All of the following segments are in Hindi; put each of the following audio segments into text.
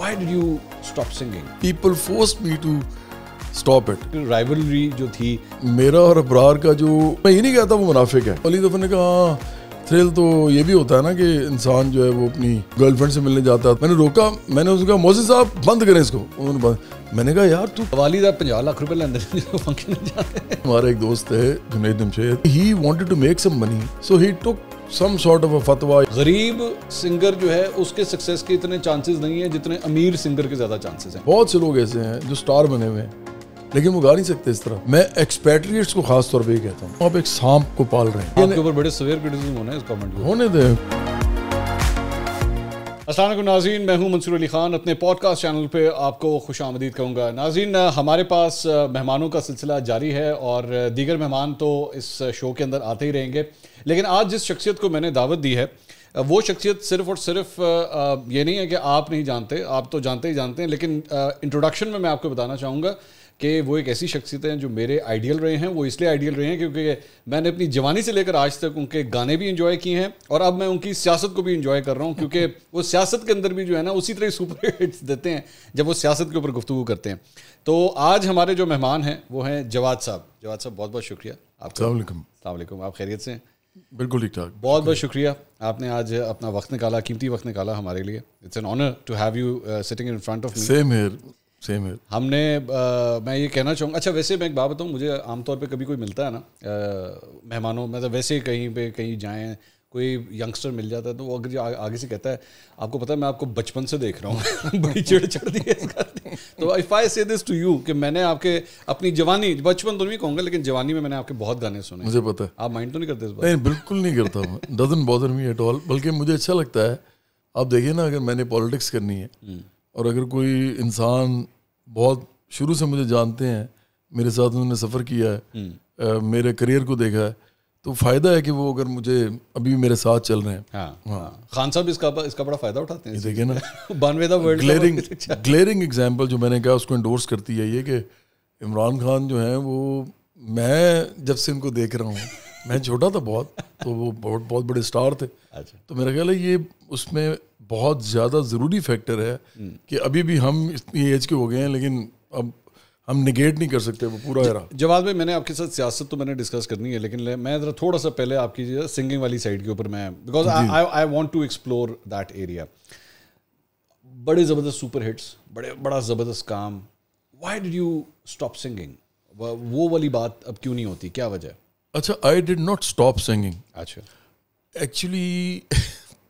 why did you stop singing? People forced me to stop it. Rivalry जो थी मेरा और अब्रार का जो मैं ये नहीं कहता वो मुनाफिक है अली दफा ने कहा थ्रिल हाँ, तो ये भी होता है ना कि इंसान जो है वो अपनी गर्लफ्रेंड से मिलने जाता है मैंने रोका मैंने उसको कहा मोहसिन साहब बंद करें इसको उन्होंने बंद मैंने कहा यार तू वाली साहब पंजाह लाख रुपए लेंदे फंक्शन हमारा एक दोस्त है Junaid Jamshed he wanted to make some money so he took some sort of फतवा गरीब सिंगर जो है उसके सक्सेस के इतने चांसेस नहीं है जितने अमीर सिंगर के ज्यादा चांसेस हैं बहुत से लोग ऐसे हैं जो स्टार बने हुए हैं लेकिन वो गा नहीं सकते इस तरह मैं एक्सपेट्रिएट्स को खास तौर पे कहता हूँ आप एक सांप को पाल रहे हैं आपके ऊपर बड़े सवेर क्रिटिसिज्म होने इस कमेंट होने दें असल नाजीन मैं हूं मंसूर अली खान अपने पॉडकास्ट चैनल पे आपको खुश आमदीद कहूँगा नाजीन हमारे पास मेहमानों का सिलसिला जारी है और दीगर मेहमान तो इस शो के अंदर आते ही रहेंगे लेकिन आज जिस शख्सियत को मैंने दावत दी है वो शख्सियत सिर्फ और सिर्फ ये नहीं है कि आप नहीं जानते आप तो जानते ही जानते हैं लेकिन इंट्रोडक्शन में मैं आपको बताना चाहूँगा कि वो एक ऐसी शख्सियत हैं जो मेरे आइडियल रहे हैं वो इसलिए आइडियल रहे हैं क्योंकि मैंने अपनी जवानी से लेकर आज तक उनके गाने भी इन्जॉय किए हैं और अब मैं उनकी सियासत को भी इन्जॉय कर रहा हूँ क्योंकि वो सियासत के अंदर भी जो है ना उसी तरह सुपर हिट्स देते हैं जब वो सियासत के ऊपर गुफ्तु करते हैं तो आज हमारे जो मेहमान हैं वो हैं जवाद साहब जवाद साहब बहुत बहुत शुक्रिया आपका आप खैरियत से बिल्कुल ठीक ठाक बहुत बहुत शुक्रिया आपने आज अपना वक्त निकाला कीमती वक्त निकाला हमारे लिए it's an honour to have you sitting in front of same here same है हमने आ, मैं ये कहना चाहूँगा अच्छा वैसे मैं एक बात बताऊँ मुझे आमतौर पे कभी कोई मिलता है ना मेहमानों मतलब वैसे कहीं पे कहीं जाएँ कोई यंगस्टर मिल जाता है तो वो अगर आ, आगे से कहता है आपको पता है मैं आपको बचपन से देख रहा हूँ बड़ी चिड़ दी है तो इफ़ आई से दिस टू यू कि मैंने आपके अपनी जवानी बचपन तो नहीं कहूँगा लेकिन जवानी में मैंने आपके बहुत गाने सुने मुझे पता है आप माइंड तो नहीं करते इस बात नहीं बिल्कुल नहीं करता हूँ doesn't bother me at all बल्कि मुझे अच्छा लगता है आप देखिए ना अगर मैंने पॉलिटिक्स करनी है हम्म। और अगर कोई इंसान बहुत शुरू से मुझे जानते हैं मेरे साथ उन्होंने सफ़र किया है हम्म। मेरे करियर को देखा है तो फायदा है कि वो अगर मुझे अभी मेरे साथ चल रहे हैं हाँ, हाँ।, हाँ। खान साहब इसका इसका बड़ा फायदा उठाते हैं देखिए ना बानवे वर्ल्ड ग्लेरिंग ग्लेरिंग एग्जाम्पल जो मैंने कहा उसको इंडोर्स करती है ये कि इमरान खान जो हैं वो मैं जब से इनको देख रहा हूँ मैं छोटा था बहुत तो वो बहुत बहुत बड़े स्टार थे अच्छा। तो मेरा ख्याल है ये उसमें बहुत ज़्यादा ज़रूरी फैक्टर है कि अभी भी हम इतनी एज के हो गए हैं लेकिन अब हम निगेट नहीं कर सकते वो पूरा है जवाब में मैंने आपके साथ सियासत तो मैंने डिस्कस करनी है लेकिन ले, मैं ज़रा थोड़ा सा पहले आपकी सिंगिंग वाली साइड के ऊपर मैं because I I want to explore that area बड़े ज़बरदस्त सुपर हिट्स बड़े बड़ा ज़बरदस्त काम why did you stop singing वो वाली बात अब क्यों नहीं होती क्या वजह अच्छा I did not stop singing अच्छा actually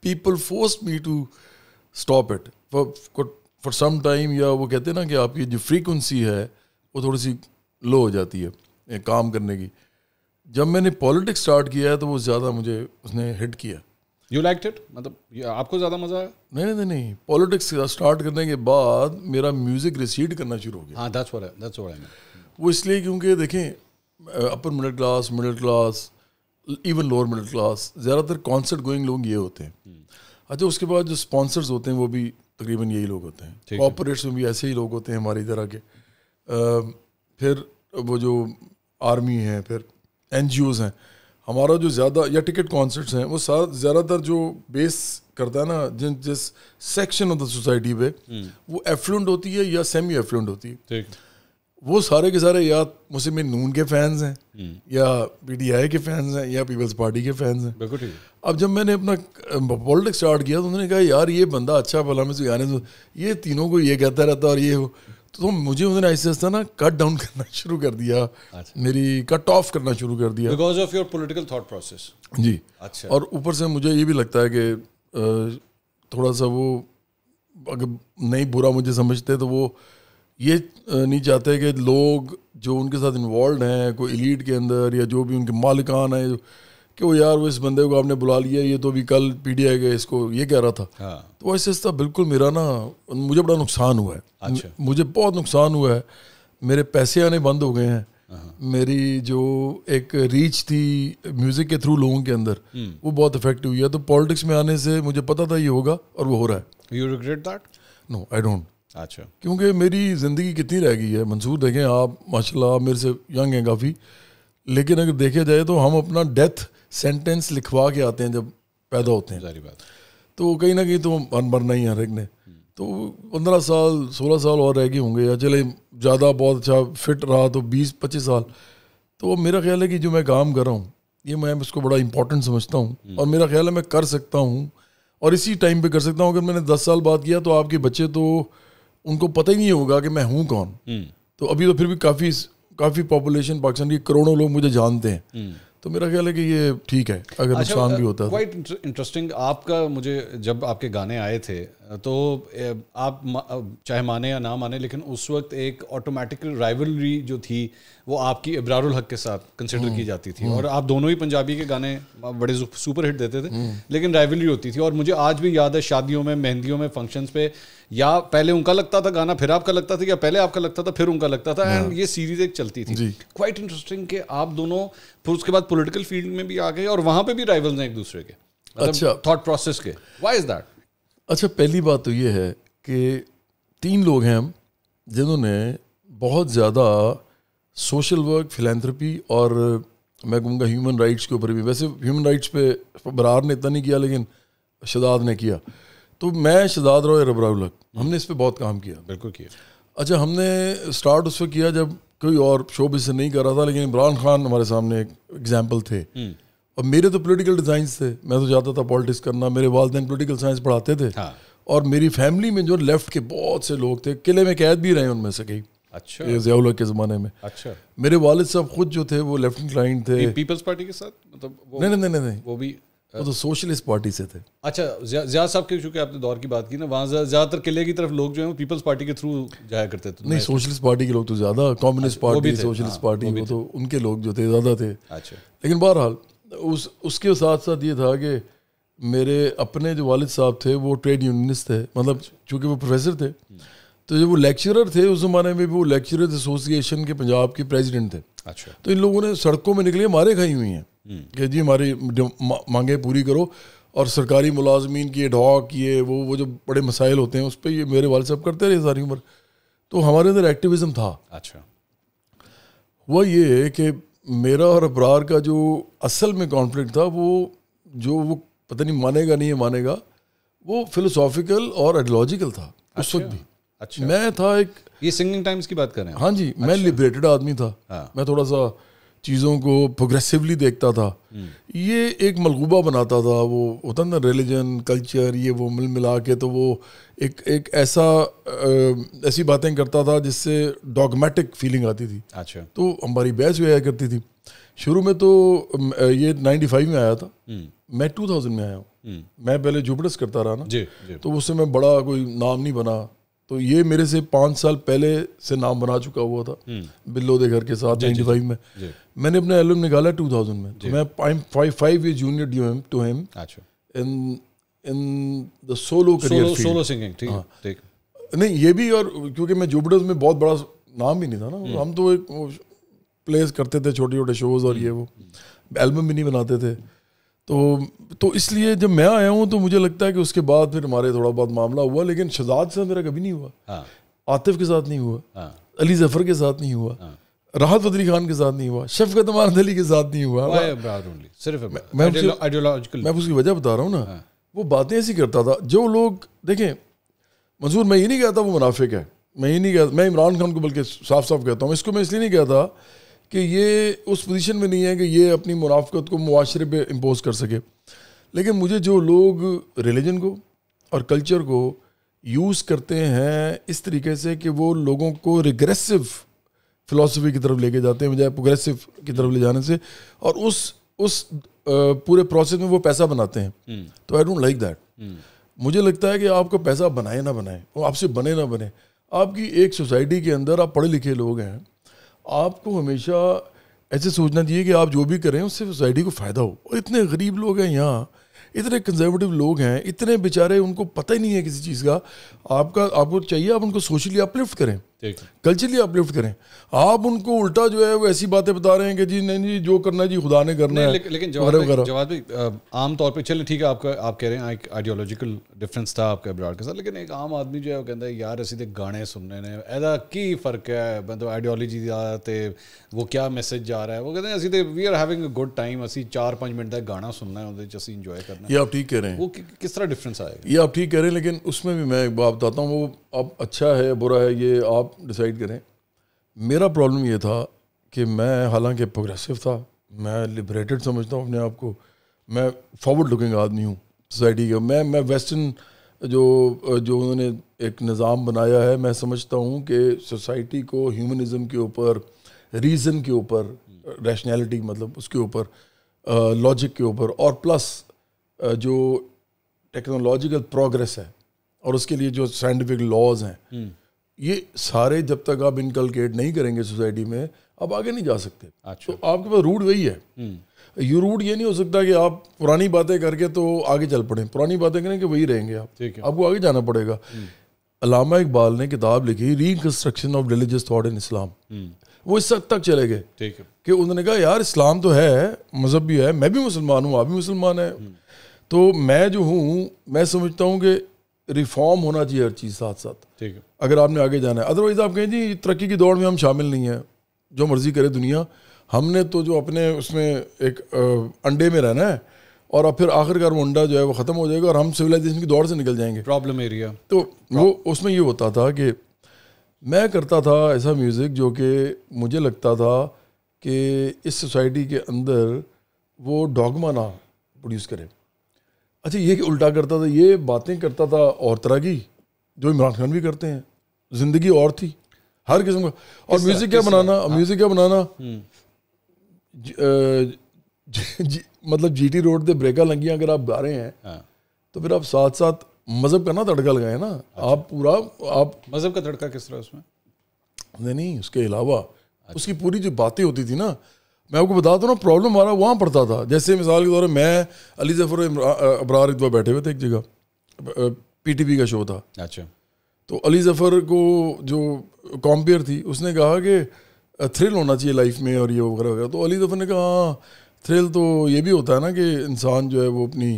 people force me to stop it for some time या वो कहते हैं ना कि आपकी जो फ्रीक्वेंसी है वो थोड़ी सी लो हो जाती है काम करने की जब मैंने पॉलिटिक्स स्टार्ट किया है तो वो ज़्यादा मुझे उसने हिट किया यू लाइक इट मतलब आपको ज़्यादा मज़ा आया नहीं नहीं नहीं पॉलिटिक्स स्टार्ट करने के बाद मेरा म्यूज़िक रिसीड करना शुरू हो गया हाँ that's वो इसलिए क्योंकि देखें upper middle class middle class even lower middle class ज़्यादातर कॉन्सर्ट गोइंग लोग ये होते हैं हम्म। अच्छा उसके बाद जो स्पॉन्सर्स होते हैं वो भी तकरीबन यही लोग होते हैं कॉपोरेट्स में भी ऐसे ही लोग होते हैं हमारे इधर आके फिर वो जो आर्मी हैं फिर एन हैं हमारा जो ज़्यादा या टिकट कॉन्सर्ट्स हैं वो ज़्यादातर जो बेस करता है ना जिन जिस सेक्शन ऑफ द सोसाइटी पे हम्म। वो एफ्लुएंट होती है या सेमी एफ्लुएंट होती है वो सारे के सारे या मुस्लिम नून के फैंस हम्म। हैं या आई के फैंस हैं या पीपल्स पार्टी के फैंस हैं बिल्कुल ठीक अब जब मैंने अपना पॉलिटिक्स स्टार्ट किया तो उन्होंने कहा यार ये बंदा अच्छा भला में सुने तो ये तीनों को ये कहता रहता और ये हो तो मुझे उन्होंने ऐसे ऐसा ना कट डाउन करना शुरू कर दिया अच्छा। मेरी कट ऑफ करना शुरू कर दिया because of your political thought process जी अच्छा और ऊपर से मुझे ये भी लगता है कि थोड़ा सा वो अगर नहीं बुरा मुझे समझते तो वो ये नहीं चाहते कि लोग जो उनके साथ इन्वॉल्व हैं कोई इलीट के अंदर या जो भी उनके मालिकान हैं कि वो यार वो इस बंदे को आपने बुला लिया ये तो अभी कल पी डी आई गए इसको ये कह रहा था हाँ। तो ऐसे ऐसा बिल्कुल मेरा ना मुझे बड़ा नुकसान हुआ है अच्छा। मुझे बहुत नुकसान हुआ है मेरे पैसे आने बंद हो गए हैं हाँ। मेरी जो एक रीच थी म्यूज़िक के थ्रू लोगों के अंदर हम्म। वो बहुत इफेक्टिव हुई है तो पॉलिटिक्स में आने से मुझे पता था ये होगा और वो हो रहा है you regret that no I don't अच्छा क्योंकि मेरी ज़िंदगी कितनी रह गई है मंसूर देखें आप माशाल्लाह मेरे से यंग हैं काफ़ी लेकिन अगर देखा जाए तो हम अपना डेथ सेंटेंस लिखवा के आते हैं जब पैदा होते हैं सारी बात तो कहीं ना कहीं तो मन मरना ही हर एक ने हम्म। तो पंद्रह साल सोलह साल और रह गए होंगे या चले ज़्यादा बहुत अच्छा फिट रहा तो बीस पच्चीस साल तो मेरा ख्याल है कि जो मैं काम कर रहा हूँ ये मैं उसको बड़ा इंपॉर्टेंट समझता हूँ हम्म। और मेरा ख्याल है मैं कर सकता हूँ और इसी टाइम पे कर सकता हूँ अगर मैंने दस साल बाद किया तो आपके बच्चे तो उनको पता ही नहीं होगा कि मैं हूँ कौन हम्म। तो अभी तो फिर भी काफ़ी काफ़ी पॉपुलेशन पाकिस्तान की करोड़ों लोग मुझे जानते हैं हम्म। तो मेरा ख्याल है कि ये ठीक है अगर अच्छा, नुकसान भी होता है क्वाइट तो। इंटरेस्टिंग आपका मुझे जब आपके गाने आए थे तो आप चाहे माने या ना माने लेकिन उस वक्त एक ऑटोमेटिकल राइवलरी जो थी वो आपकी इब्रारुल हक के साथ कंसिडर हम्म, की जाती थी हम्म। और आप दोनों ही पंजाबी के गाने बड़े सुपर हिट देते थे हम्म। लेकिन राइवलरी होती थी और मुझे आज भी याद है शादियों में मेहंदियों में फंक्शंस पे या पहले उनका लगता था गाना फिर आपका लगता था या पहले आपका लगता था फिर उनका लगता था एंड हाँ। ये सीरीज एक चलती थी क्वाइट इंटरेस्टिंग कि आप दोनों फिर उसके बाद पॉलिटिकल फील्ड में भी आ गए और वहाँ पे भी राइवल्स हैं एक दूसरे के मतलब अच्छा थॉट प्रोसेस के वाई इज दैट अच्छा पहली बात तो ये है कि तीन लोग हैं हम जिन्होंने बहुत ज़्यादा सोशल वर्क फिलेंथ्रपी और मैं कहूँगा ह्यूमन राइट्स के ऊपर भी वैसे ह्यूमन राइट्स पे बरार ने इतना नहीं किया लेकिन शदाद ने किया तो मैं शदाद रॉय रबराउलक हमने इस पर बहुत काम किया बिल्कुल किया अच्छा हमने स्टार्ट उस पर किया जब कोई और शो इससे से नहीं कर रहा था लेकिन इमरान खान हमारे सामने एक एग्जाम्पल थे हम्म। और मेरे तो पॉलिटिकल डिज़ाइंस थे मैं तो जाता था पॉलिटिक्स करना मेरे वालदेन पॉलिटिकल साइंस पढ़ाते थे हाँ। और मेरी फैमिली में जो लेफ्ट के बहुत से लोग थे किले में कैद भी रहे उनमें से कई अच्छा जियाउल्ला के ज़माने में अच्छा मेरे वालिद साहब खुद जो थे वो लेफ्ट इंक्लाइंड थे पीपल्स पार्टी के साथ मतलब वो नहीं नहीं नहीं नहीं वो भी वो तो सोशलिस्ट पार्टी से थे अच्छा जिया साहब के चूंकि आपने दौर की बात की ना वहाँ ज़्यादातर किले की तरफ लोग जो हैं पीपल्स पार्टी के थ्रू जाया करते थे नहीं सोशलिस्ट पार्टी के लोग तो ज़्यादा कम्युनिस्ट पार्टी सोशलिस्ट पार्टी वो हाँ, तो उनके लोग जो थे ज़्यादा थे अच्छा लेकिन बहरहाल उस उसके साथ साथ ये था कि मेरे अपने जो वालिद साहब थे वो ट्रेड यूनियनिस्ट थे मतलब चूँकि वो प्रोफेसर थे तो जब वो लेक्चरर थे उस ज़माने में भी वो लेक्चरर्स एसोसिएशन के पंजाब के प्रेसिडेंट थे अच्छा तो इन लोगों ने सड़कों में निकले मारे खाई हुई हैं हम्म। कि जी हमारी मांगे पूरी करो और सरकारी मुलाजमीन की डॉक ये वो वो जो बड़े मसाइल होते हैं उस पर ये मेरे वाल साहब करते रहे सारी उम्र तो हमारे अंदर एक्टिविज़म था अच्छा हुआ ये कि मेरा और अबरार का जो असल में कॉन्फ्लिक्ट था वो जो वो पता नहीं मानेगा नहीं मानेगा वो फिलोसॉफिकल और आइडियोलॉजिकल था अच्छा, उस वक्त भी अच्छा मैं था एक ये सिंगिंग टाइम्स की बात कर रहे हैं हाँ जी अच्छा, मैं लिबरेटेड आदमी था हाँ, मैं थोड़ा सा चीज़ों को प्रोग्रेसिवली देखता था हम्म। ये एक मलगूबा बनाता था वो होता ना रिलीजन कल्चर ये वो मिल मिला के तो वो एक एक ऐसा ऐसी बातें करता था जिससे डॉगमेटिक फीलिंग आती थी अच्छा तो हमारी बहस भी आया करती थी शुरू में तो ये 95 में आया था हम्म। मैं 2000 में आया हूँ हम्म। मैं पहले जुबडस करता रहा ना जी, जी। तो उससे मैं बड़ा कोई नाम नहीं बना तो ये मेरे से पाँच साल पहले से नाम बना चुका हुआ था हम्म। बिल्लो दे घर के साथ नाइन्टी फाइव में मैंने अपना एल्बम निकाला टू थाउजेंड में तो मैं five five junior D M to him and in the solo career solo singing ठीक नहीं ये भी और क्योंकि मैं जुबिटर्स में बहुत बड़ा नाम ही नहीं था ना हम्म। हम तो एक प्लेस करते थे छोटे छोटे शोज और ये वो एल्बम भी नहीं बनाते थे तो तो इसलिए जब मैं आया हूँ तो मुझे लगता है कि उसके बाद फिर हमारे थोड़ा बहुत मामला हुआ लेकिन शहजाद से मेरा कभी नहीं हुआ हाँ। आतिफ के साथ नहीं हुआ हाँ। अली जफर के साथ नहीं हुआ हाँ। राहत फतरी खान के साथ नहीं हुआ शफकत अमान अली के साथ नहीं हुआ सिर्फ मैं उसकी वजह बता रहा हूँ ना वो बातें ऐसी करता था जो लोग देखें मंजूर मैं ये नहीं कहता वो मुनाफिक है मैं ये नहीं कहता मैं इमरान खान को बल्कि साफ साफ कहता हूँ इसको मैं इसलिए नहीं कहता कि ये उस पोजीशन में नहीं है कि ये अपनी मुनाफत को मुआरे पर इम्पोज कर सके लेकिन मुझे जो लोग रिलीजन को और कल्चर को यूज़ करते हैं इस तरीके से कि वो लोगों को रिग्रेसिव फ़िलासफ़ी की तरफ लेके जाते हैं बजाय प्रोग्रेसिव की तरफ ले जाने से और उस उस पूरे प्रोसेस में वो पैसा बनाते हैं हम्म। तो आई डोंट लाइक दैट मुझे लगता है कि आपको पैसा बनाए ना बनाए वो आपसे बने ना बने आपकी एक सोसाइटी के अंदर आप पढ़े लिखे लोग हैं आपको हमेशा ऐसे सोचना चाहिए कि आप जो भी करें उससे सोसाइटी को फ़ायदा हो और इतने गरीब लोग हैं यहाँ इतने कंजर्वेटिव लोग हैं इतने बेचारे उनको पता ही नहीं है किसी चीज़ का आपका आपको चाहिए आप उनको सोशली अपलिफ्ट करें कल्चरली अपलिफ्ट करें आप उनको उल्टा जो है वो ऐसी बातें बता रहे हैं कि जी नहीं जी जो करना है जी खुदा ने करना है लेकिन जवाब भी आम तौर पे चले ठीक है आपका आप कह रहे हैं हाँ, एक आइडियोलॉजिकल डिफरेंस था आपके ब्राड के साथ लेकिन एक आम आदमी जो है वो कहता है यार असी तो गाने सुनने ने ऐसा की फर्क है मतलब आइडियोलॉजी का वो क्या मैसेज जा रहा है वो कहते हैं असी तो we are having a good time असी चार पाँच मिनट तक गाना सुनना है असी इंजॉय करना ये आप ठीक कह रहे हैं वो किस तरह डिफरेंस आएगा ये आप ठीक कह रहे हैं लेकिन उसमें भी मैं एक बात बताता हूँ वो अब अच्छा है बुरा है ये आप डिसाइड करें मेरा प्रॉब्लम ये था कि मैं हालांकि प्रोग्रेसिव था मैं लिबरेटेड समझता हूँ अपने आप को मैं फॉरवर्ड लुकिंग आदमी हूँ सोसाइटी का मैं मैं वेस्टर्न जो जो उन्होंने एक निज़ाम बनाया है मैं समझता हूँ कि सोसाइटी को ह्यूमनिज़म के ऊपर रीज़न के ऊपर रैशनैलिटी मतलब उसके ऊपर लॉजिक uh, के ऊपर और प्लस uh, जो टेक्नोलॉजिकल प्रोग्रेस है और उसके लिए जो साइंटिफिक लॉज हैं हम्म। ये सारे जब तक आप इनकलकेट नहीं करेंगे सोसाइटी में आप आगे नहीं जा सकते अच्छा। तो आपके पास रूट वही है हम्म। ये रूट ये नहीं हो सकता कि आप पुरानी बातें करके तो आगे चल पड़े पुरानी बातें करेंगे वही रहेंगे आप ठीक है आपको आगे जाना पड़ेगा हम्म। अलामा इकबाल ने किताब लिखी Reconstruction of Religious Thought in Islam वो इस हद तक चले गए ठीक है कि उन्होंने कहा यार इस्लाम तो है मज़हब भी है मैं भी मुसलमान हूँ आप भी मुसलमान है तो मैं जो हूँ मैं समझता हूँ कि रिफॉर्म होना चाहिए हर चीज़ साथ साथ ठीक है अगर आपने आगे जाना है अदरवाइज़ आप कहें जी तरक्की की दौड़ में हम शामिल नहीं हैं जो मर्ज़ी करे दुनिया हमने तो जो अपने उसमें एक अंडे में रहना है और अब फिर आखिरकार वो अंडा जो है वो ख़त्म हो जाएगा और हम सिविलाइजेशन की दौड़ से निकल जाएंगे प्रॉब्लम एरिया तो वो उसमें ये होता था कि मैं करता था ऐसा म्यूज़िक जो कि मुझे लगता था कि इस सोसाइटी के अंदर वो डॉगमा ना प्रोड्यूस करें अच्छा ये उल्टा करता था ये बातें करता था और तरह की जो इमरान खान भी करते हैं जिंदगी और थी हर किस्म का और म्यूजिक क्या बनाना म्यूजिक हम्म। क्या बनाना ज, ज, ज, मतलब जीटी रोड से ब्रेकर लंगियाँ अगर आप गा रहे हैं हाँ। तो फिर आप साथ साथ मज़हब का ना तड़का लगाए ना अच्छा। आप पूरा आप मज़हब का तड़का किस तरह उसमें नहीं नहीं उसके अलावा अच्छा। उसकी पूरी जो बातें होती थी ना मैं आपको बताता हूँ ना प्रॉब्लम हमारा वहाँ पड़ता था जैसे मिसाल के तौर पर मैं अली जफर अबरार इतवा बैठे हुए थे एक जगह पीटीपी का शो था अच्छा तो अली जफर को जो कॉम्पेयर थी उसने कहा कि थ्रिल होना चाहिए लाइफ में और ये वगैरह वगैरह तो अली जफर ने कहा हाँ थ्रिल तो ये भी होता है ना कि इंसान जो है वो अपनी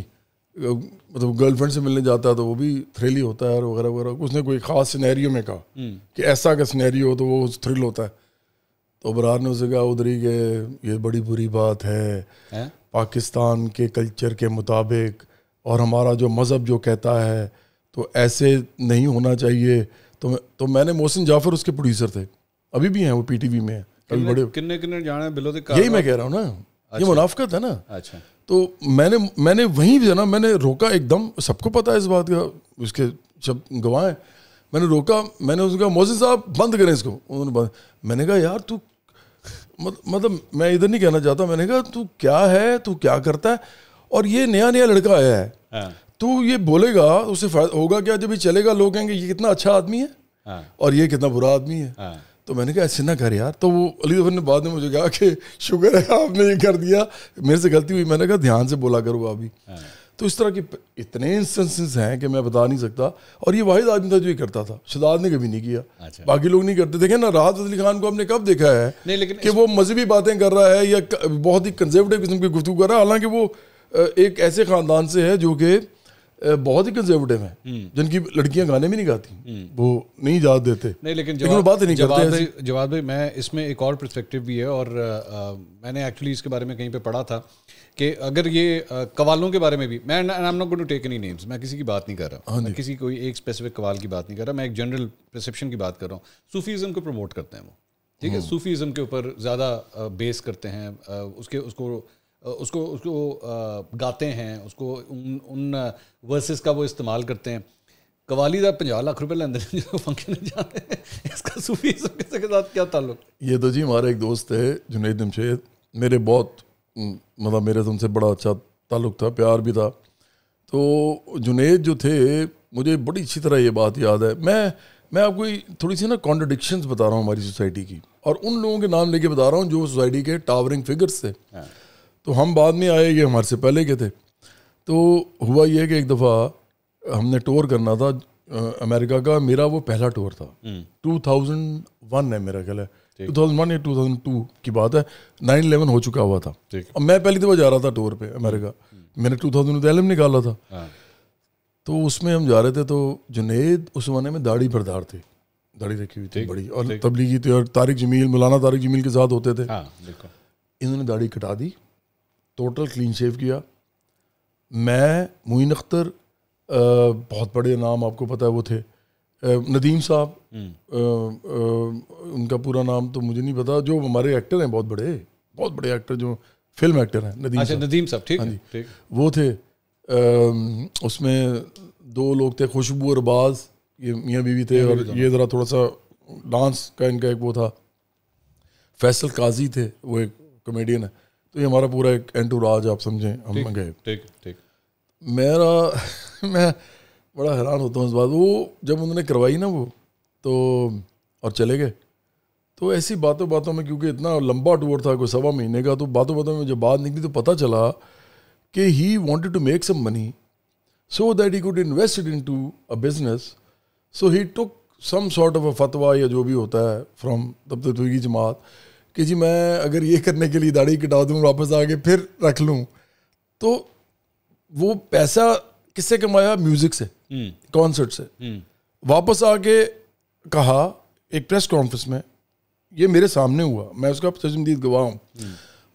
मतलब गर्लफ्रेंड से मिलने जाता है तो वो भी थ्रिल ही होता है और वगैरह वगैरह उसने कोई ख़ास सिनेरियो में कहा हम्म। कि ऐसा का सिनेरियो हो तो वो थ्रिल होता है तो बरार ने उसे कहा उधरी के ये बड़ी बुरी बात है, है? पाकिस्तान के कल्चर के मुताबिक और हमारा जो मज़हब जो कहता है तो ऐसे नहीं होना चाहिए तो तो मैंने मोहसिन जाफर उसके प्रोड्यूसर थे अभी भी हैं वो पीटीवी में हैं कभी बड़े किन्ने किन्ने जाने बिलो यही मैं कह रहा हूँ ना अच्छा। ये मुनाफ़त है ना अच्छा तो मैंने मैंने वहीं भी ना मैंने रोका एकदम सबको पता है इस बात का उसके जब गवाह मैंने रोका मैंने उसने कहा मोहसिन साहब बंद करें इसको उन्होंने मैंने कहा यार तू मतलब मैं इधर नहीं कहना चाहता मैंने कहा तू क्या है तू क्या करता है और ये नया नया लड़का आया है हाँ। तू ये बोलेगा उसे होगा क्या जब ये चलेगा लोग कहेंगे ये कितना अच्छा आदमी है हाँ। और ये कितना बुरा आदमी है हाँ। तो मैंने कहा ऐसे ना कर यार तो वो अली जफर ने बाद में मुझे कहा कि शुक्र है आपने ये कर दिया मेरे से गलती हुई मैंने कहा ध्यान से बोला करो अभी तो इस तरह के इतने इंस्टेंसेस हैं कि मैं बता नहीं सकता और ये वाहिद आदमी था जो ये करता था शदाद ने कभी नहीं किया अच्छा। बाकी लोग नहीं करते देखें ना राहत अली खान को हमने कब देखा है नहीं लेकिन कि वो मजहबी बातें कर रहा है या बहुत ही कंजर्वेटिव किस्म की गुफ्तु कर रहा है हालांकि वो एक ऐसे ख़ानदान से है जो कि बहुत ही कंजर्वेटिव है हम्म। जिनकी लड़कियां गाने भी नहीं गाती हम्म। वो नहीं इजाजत देते नहीं लेकिन जवाब बात नहीं जवाब भाई जवाब भाई मैं इसमें एक और परस्पेक्टिव भी है और आ, मैंने एक्चुअली इसके बारे में कहीं पे पढ़ा था कि अगर ये कवालों के बारे में भी मैं I am not going to take any names मैं किसी की बात नहीं कर रहा हूँ हाँ किसी कोई एक स्पेसिफिक कवाल की बात नहीं कर रहा मैं एक जनरल परसेप्शन की बात कर रहा हूँ सूफीज़म को प्रमोट करते हैं वो ठीक है सूफीज़म हाँ। के ऊपर ज़्यादा बेस करते हैं उसके उसको उसको उसको गाते हैं उसको उन उन वर्सेस का वो इस्तेमाल करते हैं कवाली का पंजा लाख रुपये लेंदे फंक्शन जाते हैं इसका सूफी सूफी के साथ क्या ताल्लुक ये तो जी हमारा एक दोस्त है जुनेद नमशेद मेरे बहुत मतलब मेरे तो उनसे बड़ा अच्छा ताल्लुक था प्यार भी था तो जुनेद जो थे मुझे बड़ी अच्छी तरह ये बात याद है मैं मैं आपको थोड़ी सी ना कॉन्ट्रडिक्शंस बता रहा हूँ हमारी सोसाइटी की और उन लोगों के नाम लेके बता रहा हूँ जो सोसाइटी के टावरिंग फिगर्स थे हाँ। तो हम बाद में आए ये हमारे से पहले के थे तो हुआ ये कि एक दफ़ा हमने टूर करना था अमेरिका का मेरा वो पहला टूर था टू थाउजेंड वन है मेरा ख्याल है टू थाउजेंड वन या टू थाउजेंड टू की बात है नाइन इलेवन हो चुका हुआ था अब मैं पहली दफ़ा जा रहा था टूर पे अमेरिका हम्म। मैंने टू थाउजेंड एलेवन निकाला था हाँ। तो उसमें हम जा रहे थे तो जुनेद उस जमाने में दाढ़ी बरदार थे दाढ़ी रखी हुई थी बड़ी और तबलीगी थे और तारिक जमील मौलाना तारिक जमील के साथ होते थे हाँ, इन्होंने दाढ़ी कटा दी टोटल क्लीन शेव किया मैं मुइन अख्तर बहुत बड़े नाम आपको पता है वो थे नदीम साहब हम्म। उनका पूरा नाम तो मुझे नहीं पता जो हमारे एक्टर हैं बहुत बड़े बहुत बड़े एक्टर जो फिल्म एक्टर हैं नदीम अच्छा नदीम साहब ठीक हाँ जी वो थे आ, उसमें दो लोग थे खुशबू और बाज ये मियाँ बीवी थे और ये ज़रा थोड़ा सा डांस का इनका एक वो था फैसल काजी थे वो एक कॉमेडियन है तो ये हमारा पूरा एक एंड टू राज आप समझें हम गए ठीक ठीक मेरा मैं बड़ा हैरान होता हूँ इस बात वो जब उन्होंने करवाई ना वो तो और चले गए तो ऐसी बातों बातों में क्योंकि इतना लंबा टूर था कोई सवा महीने का तो बातों बातों में जब बात निकली तो पता चला कि he wanted to make some money so that he could invest in to a business so he took some sort of a फतवा या जो भी होता है फ्रॉम तब तो जमात कि जी मैं अगर ये करने के लिए दाढ़ी कटा दूँ वापस आके फिर रख लूँ तो वो पैसा किससे कमाया म्यूज़िक से कॉन्सर्ट हम्म। से हम्म। वापस आके कहा एक प्रेस कॉन्फ्रेंस में ये मेरे सामने हुआ मैं उसका तजमदीद गवाह हूँ हम्म।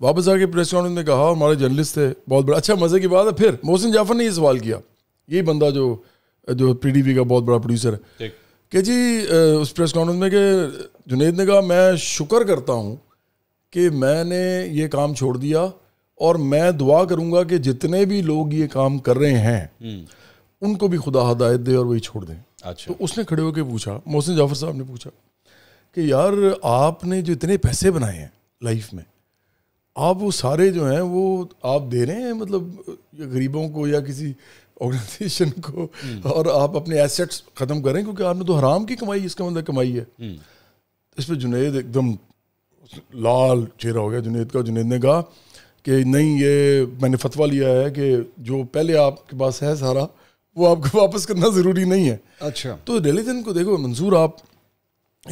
वापस आके प्रेस कॉन्फ्रेंस में कहा हमारे जर्नलिस्ट थे बहुत बड़ा अच्छा मज़े की बात है फिर मोहसिन जाफर ने ये सवाल किया यही बंदा जो जो पी का बहुत बड़ा प्रोड्यूसर है कि जी उस प्रेस कॉन्फ्रेंस में कि जुनेद ने कहा मैं शुक्र करता हूँ कि मैंने ये काम छोड़ दिया और मैं दुआ करूँगा कि जितने भी लोग ये काम कर रहे हैं हम्म। उनको भी खुदा हदायत दे और वही छोड़ दें अच्छा तो उसने खड़े होकर पूछा मोहसिन जाफर साहब ने पूछा कि यार आपने जो इतने पैसे बनाए हैं लाइफ में आप वो सारे जो हैं वो आप दे रहे हैं मतलब गरीबों को या किसी ऑर्गेनाइजेशन को हम्म। और आप अपने एसेट्स ख़त्म करें क्योंकि आपने तो हराम की कमाई इसका मतलब कमाई है हम्म। इस पर जुनेद एकदम लाल चेहरा हो गया जुनेद का जुनेद ने कहा कि नहीं ये मैंने फतवा लिया है कि जो पहले आपके पास है सारा वो आपको वापस करना ज़रूरी नहीं है अच्छा तो रिलीजन को देखो मंजूर आप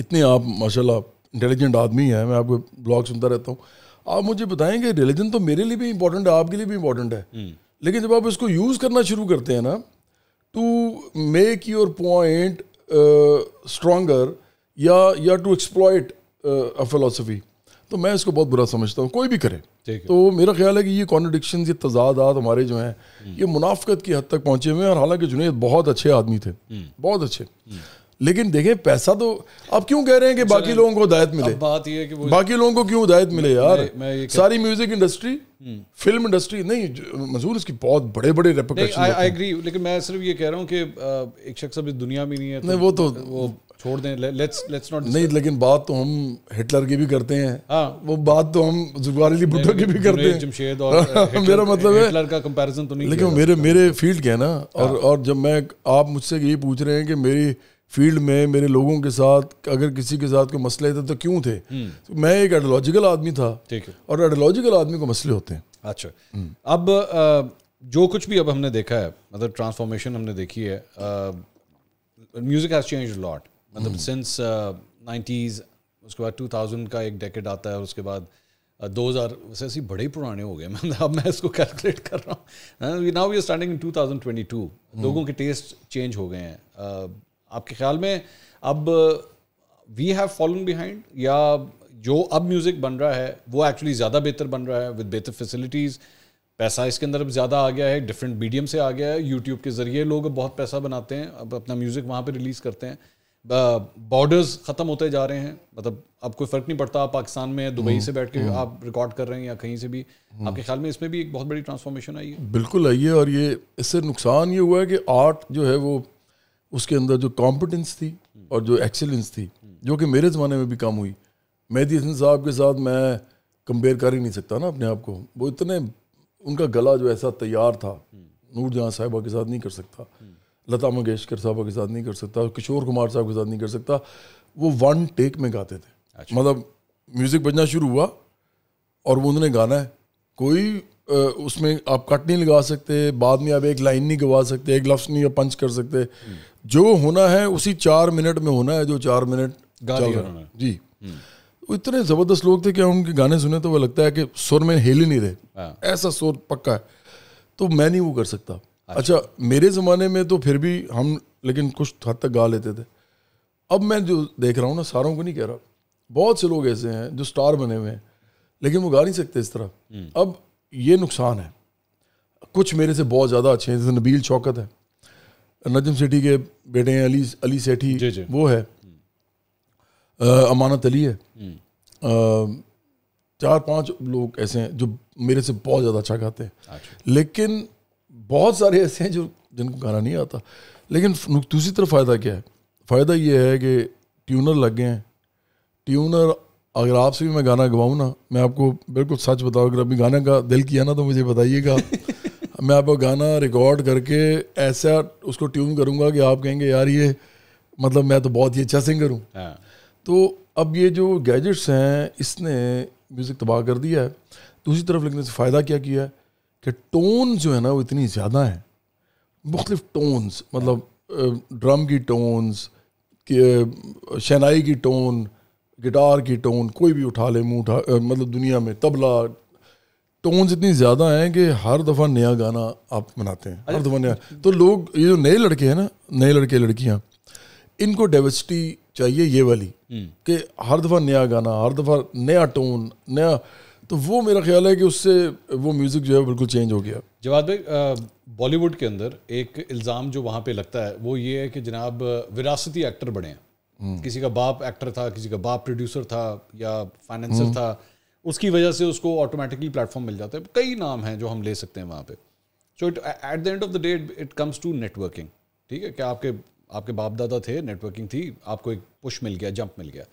इतने आप माशाल्लाह इंटेलिजेंट आदमी हैं मैं आपको ब्लॉग सुनता रहता हूँ आप मुझे बताएं कि रिलीजन तो मेरे लिए भी इंपॉर्टेंट है आपके लिए भी इंपॉर्टेंट है हम्म। लेकिन जब आप इसको यूज़ करना शुरू करते हैं ना to make your point stronger या या टू एक्सप्लॉयट फिलोसफी तो मैं इसको बहुत बुरा समझता हूँ कोई भी करे तो मेरा ख्याल है कि ये कॉन्ट्रडिक्शन ये तजादात हमारे जो हैं हम्म। ये मुनाफ्त की हद तक पहुंचे हुए हैं और हालांकि जुनेद बहुत अच्छे आदमी थे हम्म। बहुत अच्छे हम्म। लेकिन देखें पैसा तो आप क्यों कह रहे हैं कि बाकी लोगों को हदायत मिले बात ये है कि बाकी लोगों को क्यों हिदायत मिले यार सारी म्यूजिक इंडस्ट्री फिल्म इंडस्ट्री नहीं मजूर इसकी बहुत बड़े बड़े आई एग्री लेकिन मैं सिर्फ ये कह रहा हूँ कि एक शख्स अब दुनिया में नहीं है नहीं वो तो, तो वो छोड़ दें लेट्स लेट्स नॉट नहीं लेकिन बात तो हम हिटलर की भी करते हैं हाँ वो बात तो हम जुगवार अली भुट्टो की भी करते हैं जमशेद और मेरा मतलब है हिटलर का कंपैरिजन तो नहीं लेकिन मेरे मेरे फील्ड के है ना हाँ। और और जब मैं आप मुझसे ये पूछ रहे हैं कि मेरी फील्ड में मेरे लोगों के साथ अगर किसी के साथ कोई मसले थे तो क्यों थे हम्म। तो मैं एक आइडियोलॉजिकल आदमी था ठीक है और आइडियोलॉजिकल आदमी को मसले होते हैं अच्छा हम्म। अब जो कुछ भी अब हमने देखा है मतलब ट्रांसफॉर्मेशन हमने देखी है म्यूज़िक हैज़ चेंज लॉट मतलब सिंस hmm. नाइन्टीज़ uh, उसके बाद टू थाउजेंड का एक डेकेट आता है और उसके बाद uh, दो हज़ार वैसे ऐसे बड़े पुराने हो गए मतलब अब मैं इसको कैलकुलेट कर रहा हूँ now we are starting in two thousand twenty two लोगों के टेस्ट चेंज हो गए हैं uh, आपके ख्याल में अब वी हैव फॉलन बिहाइंड या जो अब म्यूज़िक बन रहा है वो एक्चुअली ज़्यादा बेहतर बन रहा है विद बेहतर फैसिलिटीज़ पैसा इसके अंदर अब ज़्यादा आ गया है डिफरेंट मीडियम से आ गया है यूट्यूब के ज़रिए लोग बहुत पैसा बनाते हैं अब अपना म्यूज़िक वहाँ पर रिलीज़ करते हैं बॉर्डर्स ख़त्म होते जा रहे हैं मतलब अब कोई फ़र्क नहीं पड़ता आप पाकिस्तान में दुबई से बैठ के हम्म, आप रिकॉर्ड कर रहे हैं या कहीं से भी हम्म। आपके ख्याल में इसमें भी एक बहुत बड़ी ट्रांसफॉर्मेशन आई है बिल्कुल आई है और ये इससे नुकसान ये हुआ है कि आर्ट जो है वो उसके अंदर जो कॉम्पिटेंस थी और जो एक्सेलेंस थी जो कि मेरे ज़माने में भी कम हुई मेहदी हसन साहब के साथ मैं कंपेयर कर ही नहीं सकता ना अपने आप को वो इतने उनका गला जो ऐसा तैयार था हम्म। नूर जहाँ साहिबा के साथ नहीं कर सकता लता मंगेशकर साहब के साथ नहीं कर सकता किशोर कुमार साहब के साथ नहीं कर सकता वो वन टेक में गाते थे अच्छा। मतलब म्यूज़िक बजना शुरू हुआ और वो उन्होंने गाना है कोई आ, उसमें आप कट नहीं लगा सकते बाद में आप एक लाइन नहीं गवा सकते एक लफ्ज़ नहीं पंच कर सकते हम्म। जो होना है उसी चार मिनट में होना है जो चार मिनट चल रहा जी हम्म। इतने ज़बरदस्त लोग थे कि उनके गाने सुने तो वो लगता है कि सुर में हिल ही नहीं रहे हाँ। ऐसा सुर पक्का है तो मैं नहीं वो कर सकता अच्छा, अच्छा मेरे ज़माने में तो फिर भी हम लेकिन कुछ हद तक गा लेते थे अब मैं जो देख रहा हूँ ना सारों को नहीं कह रहा बहुत से लोग ऐसे हैं जो स्टार बने हुए हैं लेकिन वो गा नहीं सकते इस तरह हम्म। अब ये नुकसान है कुछ मेरे से बहुत ज़्यादा अच्छे हैं जैसे नबील शौकत है नजम सेठी के बेटे हैं अली अली सेठी वो है आ, अमानत अली है आ, हम्म। चार पांच लोग ऐसे हैं जो मेरे से बहुत ज़्यादा अच्छा गाते हैं अच्छा। लेकिन बहुत सारे ऐसे हैं जो जिनको गाना नहीं आता लेकिन दूसरी तरफ फ़ायदा क्या है फ़ायदा ये है कि ट्यूनर लग गए हैं ट्यूनर अगर आपसे भी मैं गाना गवाऊँ ना मैं आपको बिल्कुल सच बताऊँ अगर अभी गाने का दिल किया ना तो मुझे बताइएगा मैं आपको गाना रिकॉर्ड करके ऐसा उसको ट्यून करूँगा कि आप कहेंगे यार ये मतलब मैं तो बहुत ही अच्छा सिंगर हूँ हाँ। तो अब ये जो गैजेट्स हैं इसने म्यूज़िक तबाह कर दिया है दूसरी तरफ लेकिन फ़ायदा क्या किया है कि टोन जो है ना वो इतनी ज़्यादा हैं मुख्तफ टोन्स मतलब ड्रम की टोन्स शहनाई की टोन गिटार की टोन कोई भी उठा ले मुँह उठा मतलब दुनिया में तबला टोन्स इतनी ज़्यादा हैं कि हर दफ़ा नया गाना आप बनाते हैं हर दफ़ा नया तो लोग ये जो नए लड़के हैं ना नए लड़के लड़कियाँ इनको डाइवर्सिटी चाहिए ये वाली हम्म। कि हर दफ़ा नया गाना हर दफ़ा नया टोन नया तो वो मेरा ख्याल है कि उससे वो म्यूज़िक जो है बिल्कुल चेंज हो गया जवाब भाई बॉलीवुड के अंदर एक इल्ज़ाम जो वहाँ पे लगता है वो ये है कि जनाब विरासती एक्टर बने हैं हम्म। किसी का बाप एक्टर था किसी का बाप प्रोड्यूसर था या फाइनेंसर हम्म। था उसकी वजह से उसको ऑटोमेटिकली प्लेटफॉर्म मिल जाता है कई नाम हैं जो हम ले सकते हैं वहाँ पे so it at the end of the day it comes to networking ठीक है क्या आपके आपके बाप दादा थे नेटवर्किंग थी आपको एक पुश मिल गया जंप मिल गया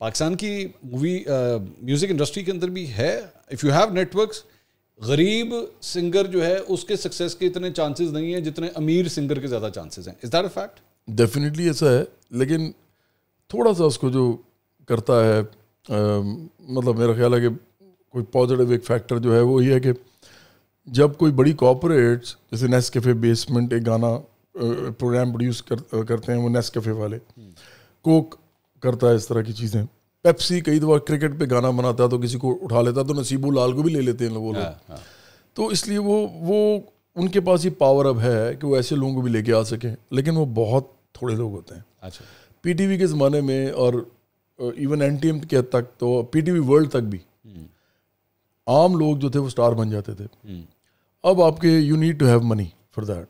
पाकिस्तान की मूवी म्यूज़िक इंडस्ट्री के अंदर भी है इफ़ यू हैव नेटवर्क गरीब सिंगर जो है उसके सक्सेस के इतने चांसेस नहीं है जितने अमीर सिंगर के ज़्यादा चांसेस हैं is that a fact definitely ऐसा है लेकिन थोड़ा सा उसको जो करता है आ, um, मतलब मेरा ख्याल है कि कोई पॉजिटिव एक फैक्टर जो है वो ये है कि जब कोई बड़ी कॉपोरेट्स जैसे नेस कैफ़े बेसमेंट एक गाना प्रोग्राम uh, प्रोड्यूस कर, करते हैं वो नेस कैफ़े वाले कोक हम्म। करता है इस तरह की चीज़ें पेप्सी कई दफ़ा क्रिकेट पे गाना बनाता है तो किसी को उठा लेता तो नसीबो लाल को भी ले लेते हैं वो लोग हाँ, हाँ। तो इसलिए वो वो उनके पास ये पावर अब है कि वो ऐसे लोगों को भी लेके आ सकें लेकिन वो बहुत थोड़े लोग होते हैं अच्छा पीटीवी के ज़माने में और इवन एन टी एम के तक तो पीटीवी वर्ल्ड तक भी हम्म। आम लोग जो थे वो स्टार बन जाते थे हम्म। अब आपके you need to have money for that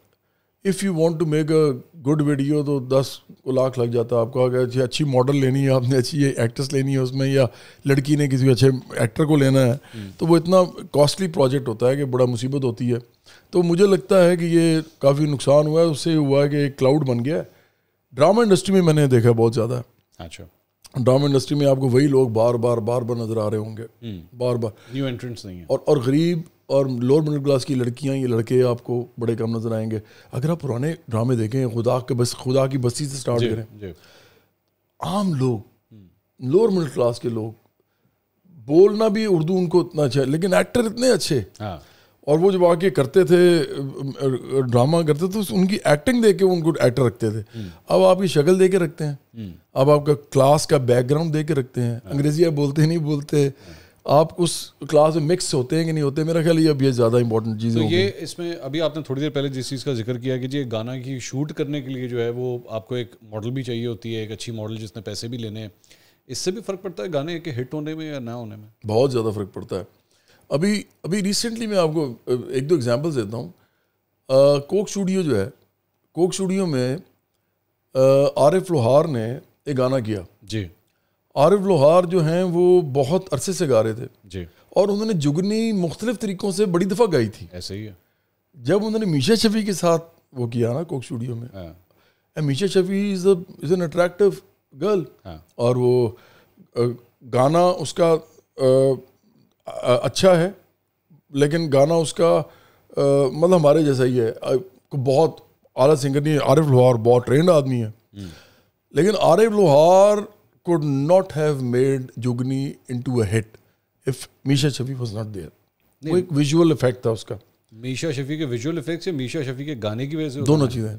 if you want to make a good video तो दस लाख लग जाता है आपको अगर अच्छी अच्छी मॉडल लेनी है आपने अच्छी एक्ट्रेस लेनी है उसमें या लड़की ने किसी अच्छे एक्टर को लेना है तो वो इतना कॉस्टली प्रोजेक्ट होता है कि बड़ा मुसीबत होती है तो मुझे लगता है कि ये काफ़ी नुकसान हुआ है उससे हुआ है कि एक क्लाउड बन गया है ड्रामा इंडस्ट्री में मैंने देखा बहुत ज़्यादा अच्छा ड्रामा इंडस्ट्री में आपको वही लोग बार बार बार बार नज़र आ रहे होंगे बार बार न्यू एंट्रेंस नहीं है और और गरीब और लोअर मिडिल क्लास की लड़कियाँ ये लड़के आपको बड़े कम नज़र आएंगे अगर आप पुराने ड्रामे देखें खुदा के बस खुदा की बस्ती से स्टार्ट करें आम लोग लोअर मिडिल क्लास के लोग बोलना भी उर्दू उनको उतना अच्छा है लेकिन एक्टर इतने अच्छे हाँ। और वो जब आके करते थे ड्रामा करते थे तो उनकी एक्टिंग देके वो उनको एक्टर रखते थे हम्म। अब आपकी शक्ल दे के रखते हैं हम्म। अब आपका क्लास का बैकग्राउंड दे के रखते हैं हाँ। अंग्रेजी आप बोलते नहीं बोलते हाँ। आप उस क्लास में मिक्स होते हैं कि नहीं होते मेरा ख्याल ये अभी ये ज़्यादा इंपॉर्टेंट चीज़ तो ये इसमें अभी आपने थोड़ी देर पहले जिस चीज़ का जिक्र किया कि जी गाना की शूट करने के लिए जो है वो आपको एक मॉडल भी चाहिए होती है एक अच्छी मॉडल जिसने पैसे भी लेने हैं इससे भी फ़र्क पड़ता है गाने के हिट होने में या ना होने में बहुत ज़्यादा फ़र्क पड़ता है अभी अभी रिसेंटली मैं आपको एक दो एग्जाम्पल्स देता हूँ कोक स्टूडियो जो है कोक स्टूडियो में आर एफ लोहार ने एक गाना किया जी आरिफ लोहार जो हैं वो बहुत अरसे से गा रहे थे जी और उन्होंने जुगनी मुख्तलिफ तरीक़ों से बड़ी दफ़ा गाई थी ऐसे ही है जब उन्होंने मीशा शफी के साथ वो किया ना कोक स्टूडियो में एंड हाँ। Meesha Shafi is is an attractive girl और वो गाना उसका अच्छा है लेकिन गाना उसका मतलब हमारे जैसा ही है बहुत आला सिंगर नहीं है आरिफ लोहार बहुत ट्रेंड आदमी है हम्म। लेकिन आरिफ लोहार could not have made Jugni into a hit if Misha Shafi was not there. वो एक विजुअल इफेक्ट था उसका मीशा शफी के विजुअल इफेक्ट से मीशा शफी के गाने की वजह से दोनों चीज़ें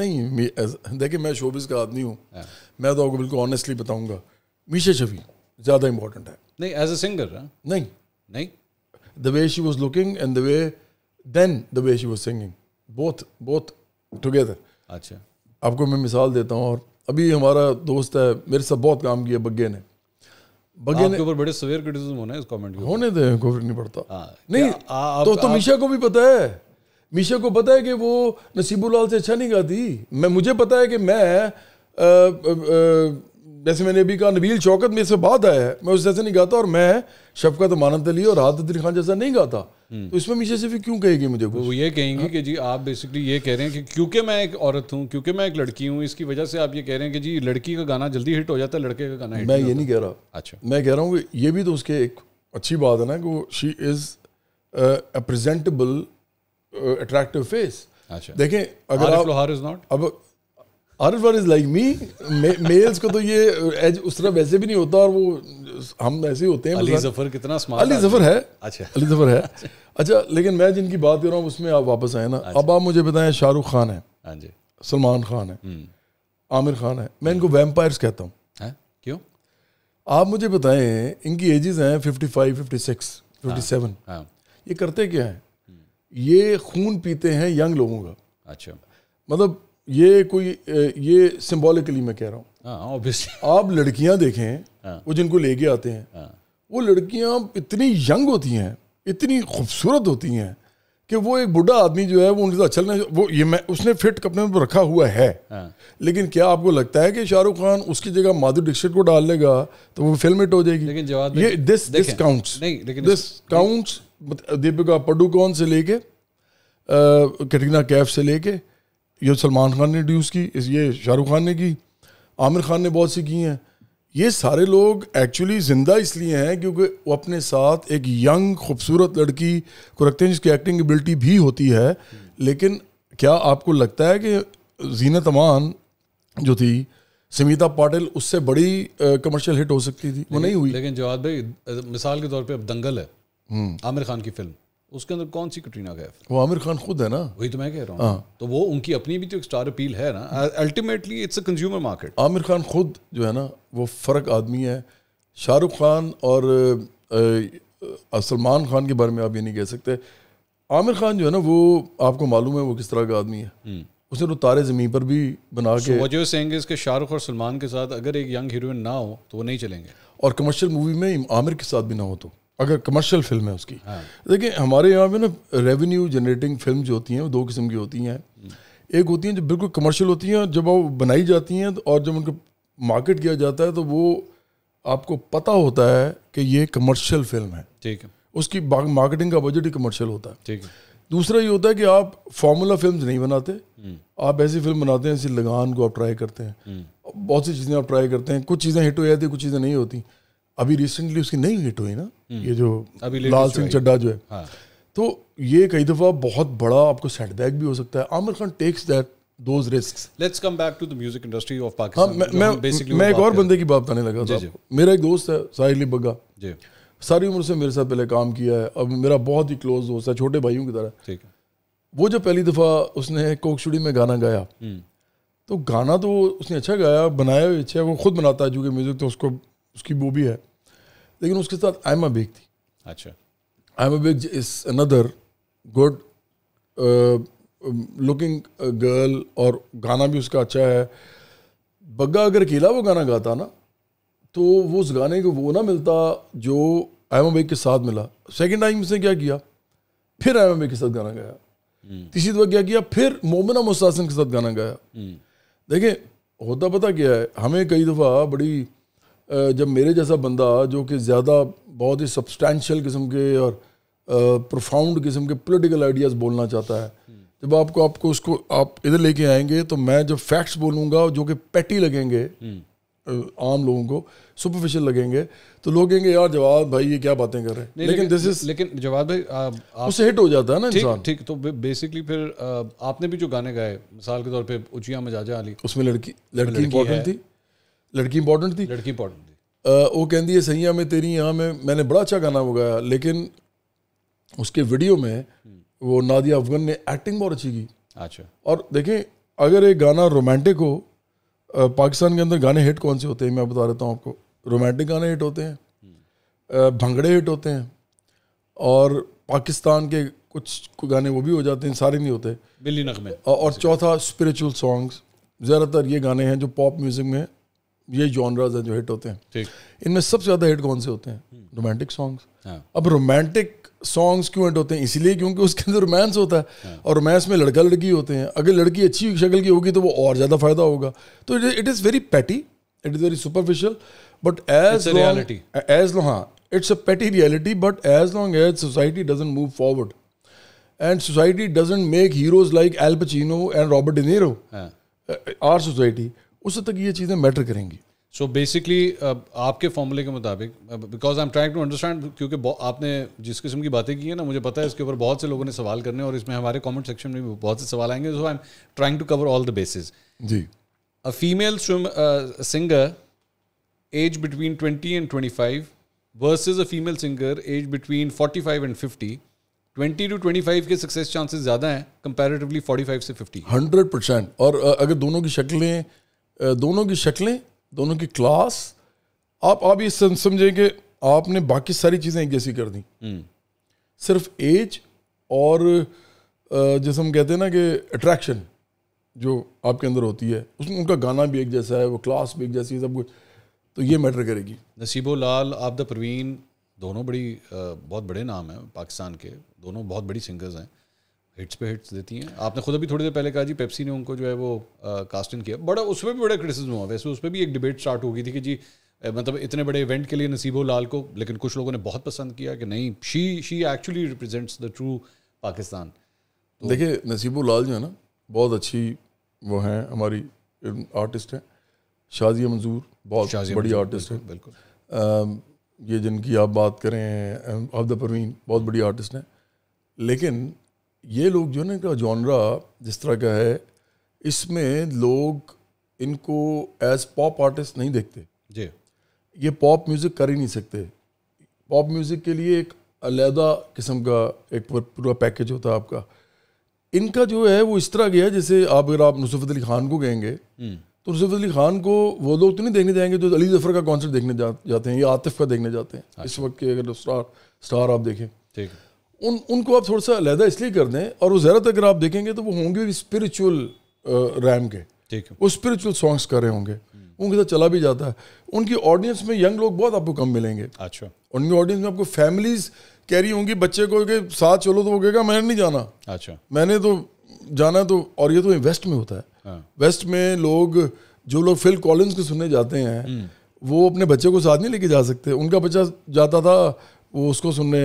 नहीं देखिए मैं शोबिस का आदमी हूँ हाँ। मैं तो आपको बिल्कुल ऑनेस्टली बताऊंगा मीशा शफी ज़्यादा इंपॉर्टेंट है नहीं एज अ सिंगर नहीं नहीं the way she was looking and the way then the way she was singing both both together अच्छा आपको मैं मिसाल देता हूँ और अभी हमारा दोस्त है मेरे साथ बहुत काम किया बग्गे ने बग्गे ने ऊपर बड़े सवेर क्रिटिसिज्म होना है इस कमेंट के होने दे कोई नहीं पड़ता हाँ, नहीं आ, आ, तो तो मिशा को भी पता है मिशा को पता है कि वो नसीबुलाल से अच्छा नहीं गाती मैं मुझे पता है कि मैं जैसे मैंने अभी कहा नबील शौकत मेरे से बात आया है मैं उस जैसे नहीं गाता और मैं शफकत मानंद अली और राहत खान जैसा नहीं गाता तो हम्म। इसमें मीशा से क्यों कहेगी मुझे कुछ? वो ये कहेंगे हाँ। कि जी आप बेसिकली ये कह रहे हैं कि क्योंकि मैं एक औरत हूँ क्योंकि मैं एक लड़की हूँ इसकी वजह से आप ये कह रहे हैं कि जी लड़की का गाना जल्दी हिट हो जाता है लड़के का गाना हिट मैं ये नहीं कह रहा अच्छा मैं कह रहा हूँ ये भी तो उसके एक अच्छी बात है ना कि वो she is a presentable attractive face अच्छा देखें अगर आप अब हर one is like me males को तो ये एज उस तरह वैसे भी नहीं होता और वो हम ऐसे होते हैं अली जफर कितना स्मार्ट अली जफर है अच्छा अली जफर है अच्छा, लेकिन मैं जिनकी बात कर रहा हूँ उसमें आप वापस आए ना अच्छा। अब आप मुझे बताएं शाहरुख खान है हाँ सलमान खान है हम्म। आमिर खान है मैं इनको वेम्पायर्स कहता हूँ क्यों आप मुझे बताएं इनकी एजेस हैं fifty five fifty six fifty seven ये करते क्या हैं ये खून पीते हैं यंग लोगों का अच्छा मतलब ये कोई ये सिम्बोलिकली मैं कह रहा हूँ हाँ, आप लड़कियाँ देखें हाँ। वो जिनको लेके आते हैं हाँ। वो लड़कियाँ इतनी यंग होती हैं इतनी खूबसूरत होती हैं कि वो एक बूढ़ा आदमी जो है वो उनके साथ चलने वो ये मैं उसने फिट कपड़े में रखा हुआ है लेकिन क्या आपको लगता है कि शाहरुख खान उसकी जगह माधुर दीक्षित को डाल लेगा तो वो फिल्म हिट हो जाएगी लेकिन जवाब ये this this counts this counts Deepika Padukone से लेके कैटरीना कैफ से लेके ये सलमान खान ने इंट्रोड्यूस की इस ये शाहरुख खान ने की आमिर खान ने बहुत सी की हैं ये सारे लोग एक्चुअली ज़िंदा इसलिए हैं क्योंकि वो अपने साथ एक यंग खूबसूरत लड़की को रखते हैं जिसकी एक्टिंग एबिलिटी भी होती है लेकिन क्या आपको लगता है कि जीनत अमान जो थी समीता पाटिल उससे बड़ी कमर्शियल हिट हो सकती थी वो नहीं हुई लेकिन जवाब भाई मिसाल के तौर पर अब दंगल है हम्म। आमिर खान की फिल्म उसके अंदर कौन सी कटरीना कैफ वो आमिर खान खुद है ना वही तो मैं कह रहा हूँ हाँ। तो वो उनकी अपनी भी तो एक स्टार अपील है ना ultimately it's a consumer market Aamir Khan खुद जो है ना वो फ़र्क आदमी है शाहरुख खान और uh, uh, सलमान खान के बारे में आप ये नहीं कह सकते आमिर खान जो है ना वो आपको मालूम है वो किस तरह का आदमी है hmm. उसने तो तारे ज़मीन पर भी बना के वजह सेंगे इसके शाहरुख और सलमान के साथ अगर एक यंग हीरोइन ना हो तो वो नहीं चलेंगे और कमर्शियल मूवी में आमिर के साथ भी ना हो तो अगर कमर्शियल फिल्म है उसकी हाँ। देखिए हमारे यहाँ पे ना रेवेन्यू जनरेटिंग फिल्म जो होती हैं वो दो किस्म की होती हैं हम्म। एक होती हैं जो बिल्कुल कमर्शियल होती हैं जब वो बनाई जाती हैं और जब उनको मार्केट किया जाता है तो वो आपको पता होता है कि ये कमर्शियल फिल्म है ठीक है उसकी मार्केटिंग का बजट ही कमर्शियल होता है ठीक है दूसरा ये होता है कि आप फार्मूला फिल्म नहीं बनाते हम्म। आप ऐसी फिल्म बनाते हैं ऐसी लगान को आप ट्राई करते हैं हम्म। बहुत सी चीज़ें आप ट्राई करते हैं कुछ चीज़ें हिट हो जाती कुछ चीज़ें नहीं होती अभी रिसेंटली उसकी नई हिट हुई ना हम्म। ये जो लाल सिंह चड्डा जो है हाँ। तो ये कई दफ़ा बहुत बड़ा आपको सेटबैक भी हो सकता है Aamir Khan takes that those risk let's come back to the music industry of Pakistan मैं मैं, एक और बंदे की बात लगा था मेरा एक दोस्त है साहिल बग्गा जी सारी उम्र से मेरे साथ पहले काम किया है अब मेरा बहुत ही क्लोज दोस्त है छोटे भाइयों की तरह ठीक है वो जब पहली दफ़ा उसने कोकशुड़ी में गाना गाया हम्म। तो गाना तो उसने अच्छा गाया बनाया भी अच्छा है वो खुद बनाता है जो कि म्यूज़िक तो उसको उसकी वो भी है लेकिन उसके साथ आयमा बेग थी अच्छा Aima Baig is another good looking girl और गाना भी उसका अच्छा है बग्गा अगर अकेला वो गाना गाता ना तो वो उस गाने को वो ना मिलता जो आयमा बेग के साथ मिला सेकेंड टाइम उसने क्या किया फिर आयमा बेग के साथ गाना गाया हम्म। तीसरी दफा क्या किया फिर मोमिना मुस्तासन के साथ गाना गाया हम्म। देखें होता पता क्या है हमें कई दफ़ा बड़ी जब मेरे जैसा बंदा जो कि ज़्यादा बहुत ही सब्सटैंशियल किस्म के और प्रोफाउंड किस्म के पॉलिटिकल आइडियाज़ बोलना चाहता है जब आपको आपको उसको आप इधर लेके आएंगे तो मैं जब फैक्ट्स बोलूँगा जो कि पैटी लगेंगे आम लोगों को सुपरफिशियल लगेंगे तो लोग कहेंगे यार जवाब भाई ये क्या बातें कर रहे हैं लेकिन दिस इज लेकिन जवाब भाई आप, उससे हिट हो जाता है ना इंसान ठीक तो बेसिकली फिर आपने भी जो गाने गाए मिसाल के तौर पे उचिया मजाजा अली उसमें लड़की लड़की इंपॉर्टेंट थी लड़की इंपॉर्टेंट थी लड़की इंपॉर्टेंट थी वो कहती है सैया में तेरी यहाँ में मैंने बड़ा अच्छा गाना उगाया लेकिन उसके वीडियो में वो नादिया अफगन ने एक्टिंग बहुत अच्छी की अच्छा और देखें अगर एक गाना रोमांटिक हो पाकिस्तान के अंदर गाने हिट कौन से होते हैं मैं बता देता हूँ आपको रोमांटिक गाने हिट होते हैं भंगड़े हिट होते हैं और पाकिस्तान के कुछ गाने वो भी हो जाते हैं सारे नहीं होते बिल्ली नगमे और चौथा स्पिरिचुअल सॉन्ग्स ज़्यादातर ये गाने हैं जो पॉप म्यूज़िक में ये जॉनराज हैं जो हिट होते हैं इनमें सबसे ज़्यादा हिट कौन से होते हैं रोमांटिक हम्म। हाँ। सॉन्ग्स अब रोमांटिक सॉन्ग्स क्यों हिट होते हैं इसलिए क्योंकि उसके अंदर रोमांस होता है हाँ। और रोमांस में लड़का लड़की होते हैं अगर लड़की अच्छी शक्ल की होगी तो वो और ज़्यादा फायदा होगा तो it is very petty it is very superficial but as reality as low हाँ it's a petty reality but as long as society doesn't move forward and society doesn't make heroes like Al Pacino and Robert De Niro are society उस तक ये चीज़ें मैटर करेंगी सो so बेसिकली uh, आपके फॉर्मूले के मुताबिक because I am trying to understand क्योंकि आपने जिस किस्म की बातें की है ना मुझे पता है इसके ऊपर बहुत से लोगों ने सवाल करने और इसमें हमारे कमेंट सेक्शन में भी बहुत से सवाल आएंगे so I am trying to cover all the basis जी a female swim singer age between twenty and twenty five versus a female singer age between forty five and fifty twenty two twenty five के सक्सेस चांसेस ज़्यादा हैं कंपेरेटिवली फोर्टी फाइव से फिफ्टी हंड्रेड परसेंट और uh, अगर दोनों की शक्लें दोनों की शक्लें दोनों की क्लास आप आप ये समझें कि आपने बाकी सारी चीज़ें एक जैसी कर दी हम्म। सिर्फ एज और जैसे हम कहते हैं ना कि अट्रैक्शन जो आपके अंदर होती है उसमें उनका गाना भी एक जैसा है वो क्लास भी एक जैसी है सब कुछ तो ये मैटर करेगी नसीबो लाल द प्रवीन दोनों बड़ी बहुत बड़े नाम हैं पाकिस्तान के दोनों बहुत बड़ी सिंगर्स हैं हिट्स पे हिट्स देती हैं आपने खुद अभी थोड़ी देर पहले कहा जी पेप्सी ने उनको जो है वो कास्ट इन किया बड़ा उसमें भी बड़ा क्रिटिसिज्म हुआ वैसे उस पर भी एक डिबेट स्टार्ट हो गई थी कि जी मतलब इतने बड़े इवेंट के लिए नसीबो लाल को लेकिन कुछ लोगों ने बहुत पसंद किया कि नहीं she she actually represents the true Pakistan तो देखिए नसीबो लाल जो है ना बहुत अच्छी वो हैं हमारी आर्टिस्ट हैं शाजिया मंजूर बहुत शाजिया बड़ी आर्टिस्ट है बिल्कुल ये जिनकी आप बात करें अब्दा परवीन बहुत बड़ी आर्टिस्ट हैं लेकिन ये लोग जो ना इनका जॉनरा जिस तरह का है इसमें लोग इनको एज पॉप आर्टिस्ट नहीं देखते जी ये पॉप म्यूज़िक कर ही नहीं सकते पॉप म्यूज़िक के लिए एक अलहदा किस्म का एक पूरा पैकेज होता है आपका इनका जो है वो इस तरह गया जैसे आप अगर आप नुसरत अली खान को कहेंगे हम्म। तो नुसरत अली खान को वो लोग तो नहीं देखने जाएंगे जो अली जफर का कॉन्सर्ट देखने जा, जाते हैं या आतिफ का देखने जाते हैं हाँ। इस वक्त के अगर स्टार स्टार आप देखें ठीक है उन उनको आप थोड़ा सा अलहदा इसलिए कर दें और वो ज़्यादातर अगर आप देखेंगे तो वो होंगे भी स्पिरिचुअल रैम के ठीक है वो स्पिरिचुअल सॉन्ग्स कर रहे होंगे उनके साथ चला भी जाता है उनकी ऑडियंस में यंग लोग बहुत आपको कम मिलेंगे अच्छा उनकी ऑडियंस में आपको फैमिलीज कह रही होंगी बच्चे को के साथ चलो तो वो कहेगा मैंने नहीं जाना अच्छा मैंने तो जाना तो और ये तो वेस्ट में होता है वेस्ट हाँ। में लोग जो लोग फिल कॉलिन्स को सुनने जाते हैं हम्म। वो अपने बच्चे को साथ नहीं लेके जा सकते उनका बच्चा जाता था वो उसको सुनने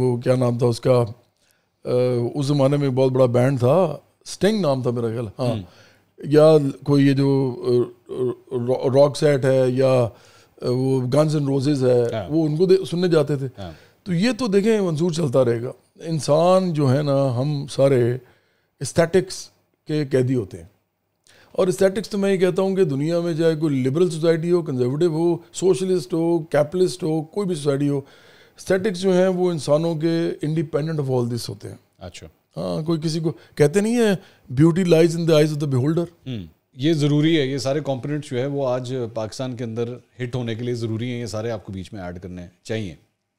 वो क्या नाम था उसका उस ज़माने में बहुत बड़ा बैंड था स्टिंग नाम था मेरा ख्याल हाँ हम्म। या कोई ये जो रॉक सेट है या वो गन्स एंड रोजेज है हाँ। वो उनको सुनने जाते थे हाँ। तो ये तो देखें मंजूर चलता रहेगा इंसान जो है ना हम सारे इस्थेटिक्स के कैदी होते हैं और इस्थेटिक्स तो मैं ये कहता हूँ कि दुनिया में चाहे कोई लिबरल सोसाइटी हो कंजर्वेटिव हो सोशलिस्ट हो कैपिटलिस्ट हो कोई भी सोसाइटी हो स्टैटिक्स जो हैं वो इंसानों के इंडिपेंडेंट ऑफ ऑल दिस होते हैं अच्छा हाँ कोई किसी को कहते नहीं है beauty lies in the eyes of the beholder ये ज़रूरी है ये सारे कॉम्पोनेंट्स जो है वो आज पाकिस्तान के अंदर हिट होने के लिए ज़रूरी हैं ये सारे आपको बीच में ऐड करने चाहिए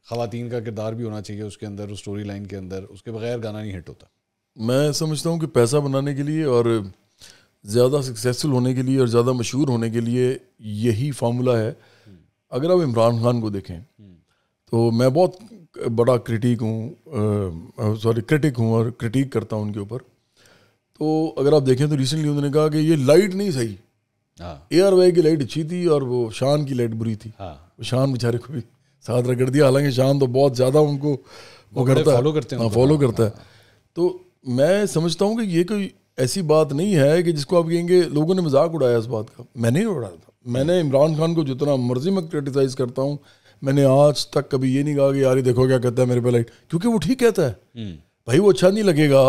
खातन का किरदार भी होना चाहिए उसके अंदर उस स्टोरी लाइन के अंदर उसके बगैर गाना नहीं हिट होता मैं समझता हूँ कि पैसा बनाने के लिए और ज़्यादा सक्सेसफुल होने के लिए और ज़्यादा मशहूर होने के लिए यही फार्मूला है हम्म। अगर आप इमरान खान को देखें हम्म। तो मैं बहुत बड़ा क्रिटिक हूँ सॉरी क्रिटिक हूँ और क्रिटिक करता हूँ उनके ऊपर तो अगर आप देखें तो रिसेंटली उन्होंने कहा कि ये लाइट नहीं सही एयर हाँ। वाई की लाइट अच्छी थी और वो शान की लाइट बुरी थी हाँ। शान बेचारे को भी साथ रगड़ दिया हालांकि शान तो बहुत ज़्यादा उनको वो करता फॉलो करते हैं फॉलो हाँ, करता है तो मैं समझता हूँ कि ये कोई ऐसी बात नहीं है कि जिसको आप कहेंगे लोगों ने मजाक उड़ाया इस बात का मैंने नहीं उड़ाया था मैंने इमरान खान को जितना मर्जी में क्रिटिसाइज़ करता हूँ मैंने आज तक कभी ये नहीं कहा कि यार ही देखो क्या कहता है मेरे पे लाइट क्योंकि वो ठीक कहता है हम्म। भाई वो अच्छा नहीं लगेगा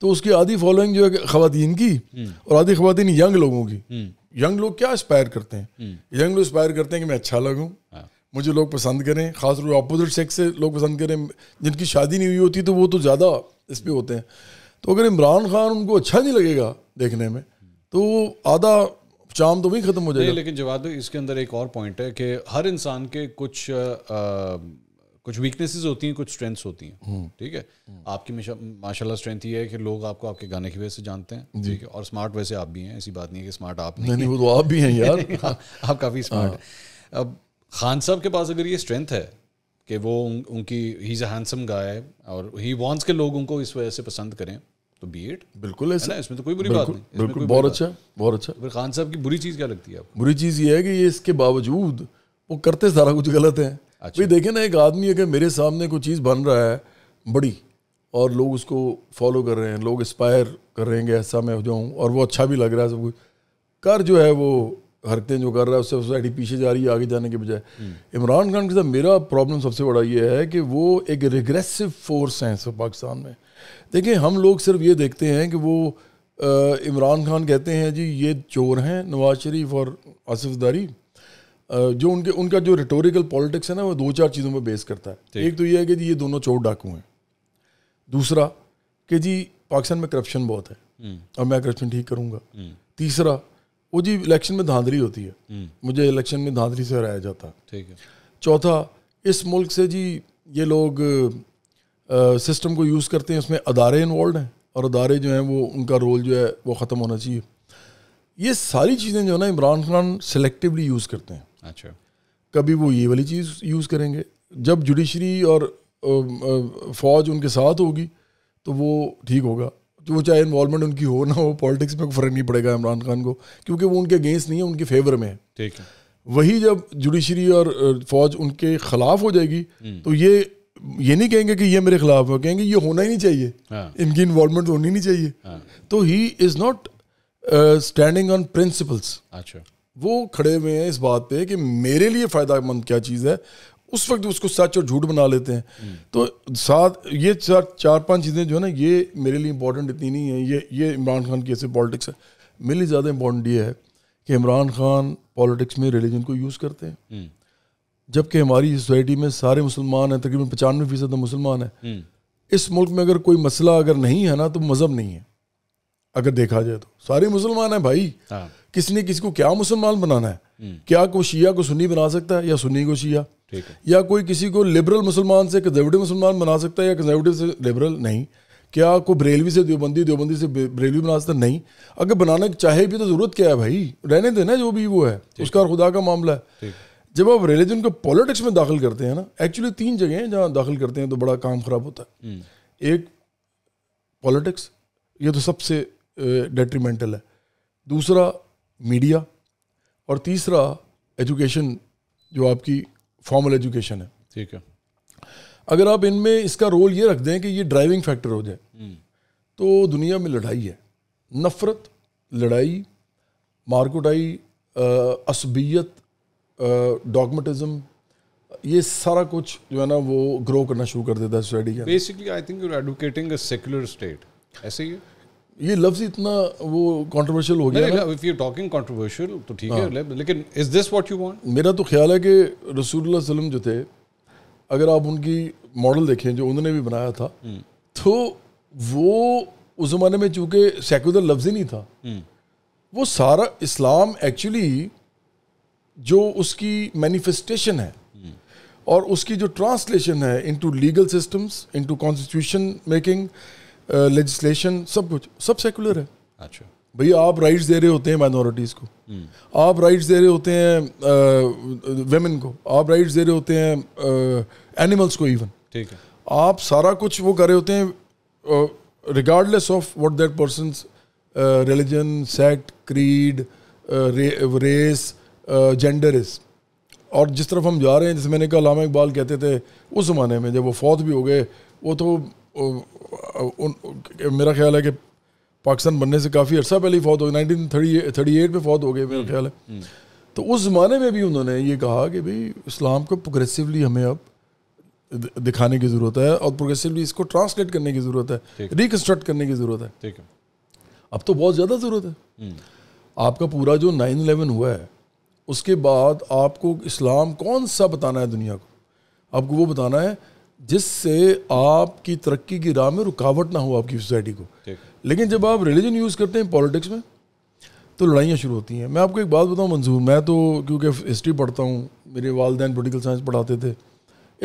तो उसकी आधी फॉलोइंग जो है खातन की हम्म। और आधी खातन यंग लोगों की हम्म। यंग लोग क्या इंस्पायर करते हैं यंग लोग इंस्पायर करते हैं कि मैं अच्छा लगूँ हाँ। मुझे लोग पसंद करें खास तौर अपोजिट सेक्स से लोग पसंद करें जिनकी शादी नहीं हुई होती तो वो तो ज़्यादा इस पर होते हैं तो अगर इमरान खान उनको अच्छा नहीं लगेगा देखने में तो आधा शाम तो भी खत्म हो जाएगा लेकिन जवाब इसके अंदर एक और पॉइंट है कि हर इंसान के कुछ कुछ वीकनेसेस होती हैं कुछ स्ट्रेंथ्स होती हैं हम्म। ठीक है हम्म। आपकी माशाल्लाह स्ट्रेंथ ये है कि लोग आपको आपके गाने की वजह से जानते हैं ठीक है और स्मार्ट वैसे आप भी हैं ऐसी बात नहीं है कि स्मार्ट आप नहीं, नहीं वो तो आप भी हैं यार हाँ, आप काफ़ी स्मार्ट हाँ। हैं अब खान साहब के पास अगर ये स्ट्रेंथ है कि वो उन, उनकी he is a handsome guy और ही वॉन्ट्स के लोग उनको इस वजह से पसंद करें तो बी एड बिल्कुल ऐसा इसमें तो कोई बुरी बात नहीं बिल्कुल अच्छा, बहुत अच्छा बहुत अच्छा खान साहब की बुरी चीज़ क्या लगती है आपको बुरी चीज़ ये है कि ये इसके बावजूद वो करते सारा कुछ गलत है अच्छा। देखे ना एक आदमी अगर मेरे सामने कोई चीज़ बन रहा है बड़ी और लोग उसको फॉलो कर रहे हैं लोग इंस्पायर कर रहे हैं कि ऐसा मैं हो जाऊँ और वो अच्छा भी लग रहा है सब कुछ कर जो है वो हरकतें जो कर रहा है उससे सोसाइटी पीछे जा रही है आगे जाने के बजाय हम्म। इमरान खान के साथ मेरा प्रॉब्लम सबसे बड़ा ये है कि वो एक रिग्रेसिव फोर्स है पाकिस्तान में देखिए हम लोग सिर्फ ये देखते हैं कि वो इमरान खान कहते हैं जी ये चोर हैं नवाज शरीफ और आसिफ दारी जो उनके उनका जो रिटोरिकल पॉलिटिक्स है ना वो दो चार चीज़ों पर बेस करता है एक तो ये है कि जी ये दोनों चोर डाकू हैं दूसरा कि जी पाकिस्तान में करप्शन बहुत है और हम्म। मैं करप्शन ठीक करूँगा हम्म। तीसरा वो जी इलेक्शन में धांधली होती है हम्म। मुझे इलेक्शन में धांधली से हराया जाता ठीक है चौथा इस मुल्क से जी ये लोग सिस्टम को यूज़ करते हैं उसमें अदारे इन्वॉल्व हैं और अदारे जो हैं वो उनका रोल जो है वो ख़त्म होना चाहिए ये सारी चीज़ें जो है ना इमरान खान सेलेक्टिवली यूज़ करते हैं अच्छा कभी वो ये वाली चीज़ यूज़ करेंगे जब जुडिशरी और फौज उनके साथ होगी तो वो ठीक होगा जो तो चाहे इन्वॉलमेंट उनकी हो ना हो पॉलिटिक्स में फ़र्क नहीं पड़ेगा इमरान खान को क्योंकि वो उनके अगेंस्ट नहीं है उनके फेवर में है ठीक है वही जब जुडिशरी और फौज उनके खिलाफ हो जाएगी हम्म। तो ये ये नहीं कहेंगे कि ये मेरे खिलाफ है कहेंगे ये होना ही नहीं चाहिए हाँ. इनकी इन्वॉल्वमेंट होनी नहीं चाहिए हाँ. तो he is not standing on principles अच्छा वो खड़े हुए हैं इस बात पे कि मेरे लिए फायदेमंद क्या चीज़ है उस वक्त उसको सच और झूठ बना लेते हैं हम्म। तो साथ ये चार चार पांच चीज़ें जो है ना ये मेरे लिए इंपॉर्टेंट इतनी नहीं है ये ये इमरान खान की ऐसे पॉलिटिक्स है मेरे लिए ज़्यादा इंपॉर्टेंट ये है कि इमरान खान पॉलिटिक्स में रिलीजन को यूज़ करते हैं हम्म। जबकि हमारी सोसाइटी में सारे मुसलमान हैं तकरीबन पचानवे फीसद तो मुसलमान हैं हम्म। इस मुल्क में अगर कोई मसला अगर नहीं है ना तो मज़हब नहीं है अगर देखा जाए तो सारे मुसलमान हैं भाई हाँ। किसी ने किसी को क्या मुसलमान बनाना है हम्म। क्या कोई शिया को सुन्नी बना सकता है या सुनी को शिया या कोई किसी को लिबरल मुसलमान से कंजर्वेटिव मुसलमान बना सकता है या कंजर्वेटिव से लिबरल नहीं क्या कोई बरेलवी से देवबंदी देवबंदी से बरेलवी बना सकता नहीं अगर बनाना चाहे भी तो ज़रूरत क्या है भाई रहने देना जो भी वो है उसका खुदा का मामला है जब आप रिलीजन को पॉलिटिक्स में दाखिल करते हैं ना एक्चुअली तीन जगह हैं जहाँ दाखिल करते हैं तो बड़ा काम खराब होता है हम्म। एक पॉलिटिक्स ये तो सबसे डेट्रीमेंटल है दूसरा मीडिया और तीसरा एजुकेशन जो आपकी फॉर्मल एजुकेशन है ठीक है अगर आप इनमें इसका रोल ये रख दें कि ये ड्राइविंग फैक्टर हो जाए हम्म। तो दुनिया में लड़ाई है नफ़रत लड़ाई मारकुटाई असबियत डॉगमेटिज्म ये सारा कुछ जो है ना वो ग्रो करना शुरू कर देता है स्टडी के basically I think you advocating a secular state ऐसे ही ये लफ्ज इतना वो कंट्रोवर्शियल हो गया इफ यू टॉकिंग कंट्रोवर्शियल तो ठीक है हाँ। लेकिन is this what you want मेरा तो ख्याल है कि रसूलुल्लाह सल्लम जो थे अगर आप उनकी मॉडल देखें जो उन्होंने भी बनाया था हम्म। तो वो उस ज़माने में चूंकि सेकुलर लफ्ज़ ही नहीं था हम्म। वो सारा इस्लाम एक्चुअली जो उसकी मैनिफेस्टेशन है और उसकी जो ट्रांसलेशन है into legal systems into constitution making legislation सब कुछ सब सेकुलर है अच्छा भैया आप राइट्स दे रहे होते हैं माइनॉरिटीज़ को हम्म। आप राइट्स दे रहे होते हैं वेमेन uh, को आप राइट्स दे रहे होते हैं एनिमल्स uh, को इवन ठीक है आप सारा कुछ वो कर रहे होते हैं regardless of what that person religion sect creed race gender इस और जिस तरफ हम जा रहे हैं जैसे मैंने कहा लामा इकबाल कहते थे उस ज़माने में जब वो फौत भी हो गए वो तो उन, मेरा ख्याल है कि पाकिस्तान बनने से काफ़ी अर्सा पहले ही फौत हो गई नाइनटीन थर्टी थर्टी एट में फौत हो गए मेरा ख्याल है हम्म, हम्म। तो उस ज़माने में भी उन्होंने ये कहा कि भाई इस्लाम को प्रोग्रेसिवली हमें अब दिखाने की ज़रूरत है और प्रोग्रेसिवली इसको ट्रांसलेट करने की ज़रूरत है रिकन्स्ट्रक्ट करने की ज़रूरत है ठीक है अब तो बहुत ज़्यादा ज़रूरत है हम्म। आपका पूरा जो नाइन इलेवन हुआ है उसके बाद आपको इस्लाम कौन सा बताना है दुनिया को आपको वो बताना है जिससे आपकी तरक्की की राह में रुकावट ना हो आपकी सोसाइटी को लेकिन जब आप रिलीजन यूज़ करते हैं पॉलिटिक्स में तो लड़ाइयाँ शुरू होती हैं मैं आपको एक बात बताऊँ मंजूर मैं तो क्योंकि हिस्ट्री पढ़ता हूँ मेरे वालदे पोलिटिकल साइंस पढ़ाते थे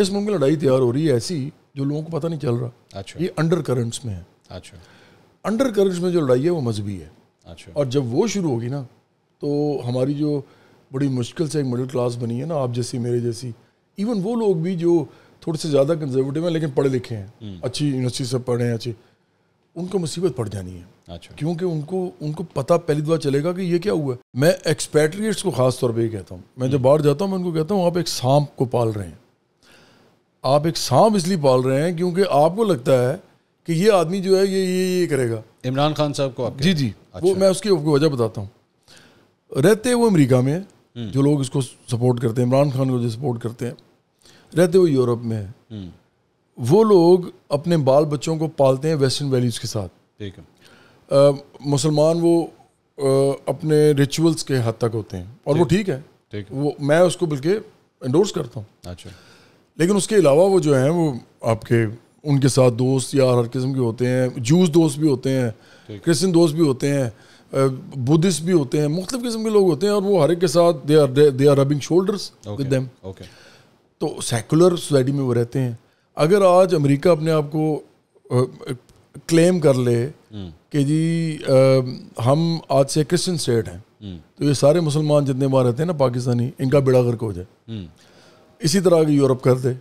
इस मुल्क में लड़ाई तैयार हो रही है ऐसी जो लोगों को पता नहीं चल रहा अच्छा ये अंडर करंट्स में है अच्छा अंडर करंट्स में जो लड़ाई है वो मजहबी है अच्छा और जब वो शुरू होगी ना तो हमारी जो बड़ी मुश्किल से एक मिडिल क्लास बनी है ना आप जैसी मेरे जैसी इवन वो लोग भी जो थोड़े से ज़्यादा कंजर्वेटिव हैं लेकिन पढ़े लिखे हैं हम्म। अच्छी यूनिवर्सिटी से पढ़े हैं अच्छे उनको मुसीबत पड़ जानी है अच्छा क्योंकि उनको उनको पता पहली दफा चलेगा कि ये क्या हुआ है मैं एक्सपैट्रिएट्स को खास तौर पे ये कहता हूँ मैं जब हम्म। बाहर जाता हूँ मैं उनको कहता हूँ आप एक सांप को पाल रहे हैं आप एक सांप इसलिए पाल रहे हैं क्योंकि आपको लगता है कि ये आदमी जो है ये ये ये करेगा इमरान खान साहब को आप जी जी अच्छा। वो मैं उसकी वजह बताता हूँ रहते वो अमरीका में है हम्म। जो लोग इसको सपोर्ट करते हैं इमरान खान को जो सपोर्ट करते हैं रहते हुए यूरोप में है हम्म। वो लोग अपने बाल बच्चों को पालते हैं वेस्टर्न वैल्यूज़ के साथ ठीक है मुसलमान वो आ, अपने रिचुअल्स के हद तक होते हैं और वो ठीक है ठीक वो मैं उसको बल्कि इंडोर्स करता हूँ अच्छा लेकिन उसके अलावा वो जो हैं वो आपके उनके साथ दोस्त या हर किस्म के होते हैं जूस दोस्त भी होते हैं क्रिश्चन दोस्त भी होते हैं बुद्धिस्ट भी होते हैं मुख्तलिफ किस्म के लोग होते हैं और वो हर एक के साथ they are they are rubbing shoulders तो सेकुलर सोसाइटी में वो रहते हैं अगर आज अमरीका अपने आप को क्लेम कर ले hmm. कि जी आ, हम आज से क्रिश्चियन स्टेट हैं hmm. तो ये सारे मुसलमान जितने बार रहते हैं ना पाकिस्तानी इनका बेड़ा गर्क हो जाए hmm. इसी तरह अगर यूरोप कर दे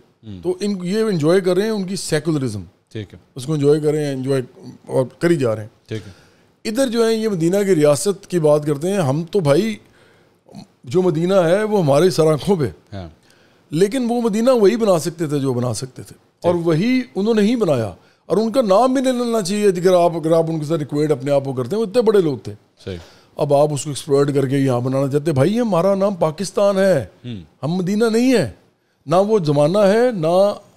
तो इन ये इन्जॉय कर रहे हैं उनकी सेकुलरिज्म ठीक है उसको इन्जॉय कर इन्जॉय और करी जा रहे हैं ठीक है इधर जो है ये मदीना की रियासत की बात करते हैं हम तो भाई जो मदीना है वो हमारे सराखों आँखों हाँ। पर लेकिन वो मदीना वही बना सकते थे जो बना सकते थे और वही उन्होंने ही बनाया और उनका नाम भी नहीं लेना चाहिए अगर आप अगर आप उनके साथ रिक्वेट अपने आप को करते हैं वो इतने बड़े लोग थे अब आप उसको एक्सप्लोर्ड करके यहाँ बनाना चाहते भाई हमारा नाम पाकिस्तान है हम्म। हम मदीना नहीं है ना वो ज़माना है ना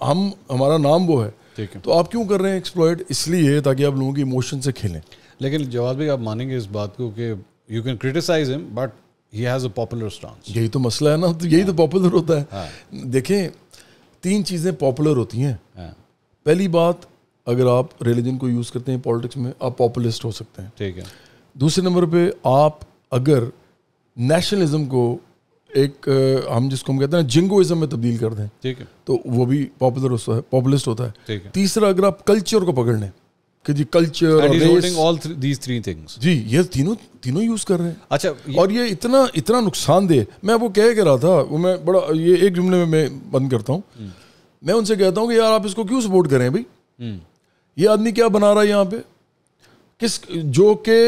हम हमारा नाम वो है तो आप क्यों कर रहे हैं एक्सप्लोर्ड इसलिए ताकि आप लोगों की इमोशन से खेलें लेकिन जवाब भी आप मानेंगे इस बात को कि you can criticise him but he has a popular stance यही तो मसला है ना तो यही तो पॉपुलर हाँ। होता है हाँ। देखें तीन चीज़ें पॉपुलर होती हैं हाँ। पहली बात अगर आप रिलीजन को यूज़ करते हैं पॉलिटिक्स में आप पॉपुलिस्ट हो सकते हैं ठीक है दूसरे नंबर पे आप अगर नेशनलिज्म को एक हम जिसको हम कहते हैं जिंगोइज्म में तब्दील कर दें ठीक है तो वो भी पॉपुलर होता है पॉपुलिस्ट होता है तीसरा अगर आप कल्चर को पकड़ लें कि जी कल्चर और race all these three things जी ये तीनों तीनों यूज कर रहे हैं अच्छा ये, और ये इतना इतना नुकसानदेह मैं वो कह कह रहा था वो मैं बड़ा ये एक जुमले में मैं बंद करता हूँ हम्म। मैं उनसे कहता हूँ कि यार आप इसको क्यों सपोर्ट करें भाई हम्म। ये आदमी क्या बना रहा है यहाँ पे किस जो कि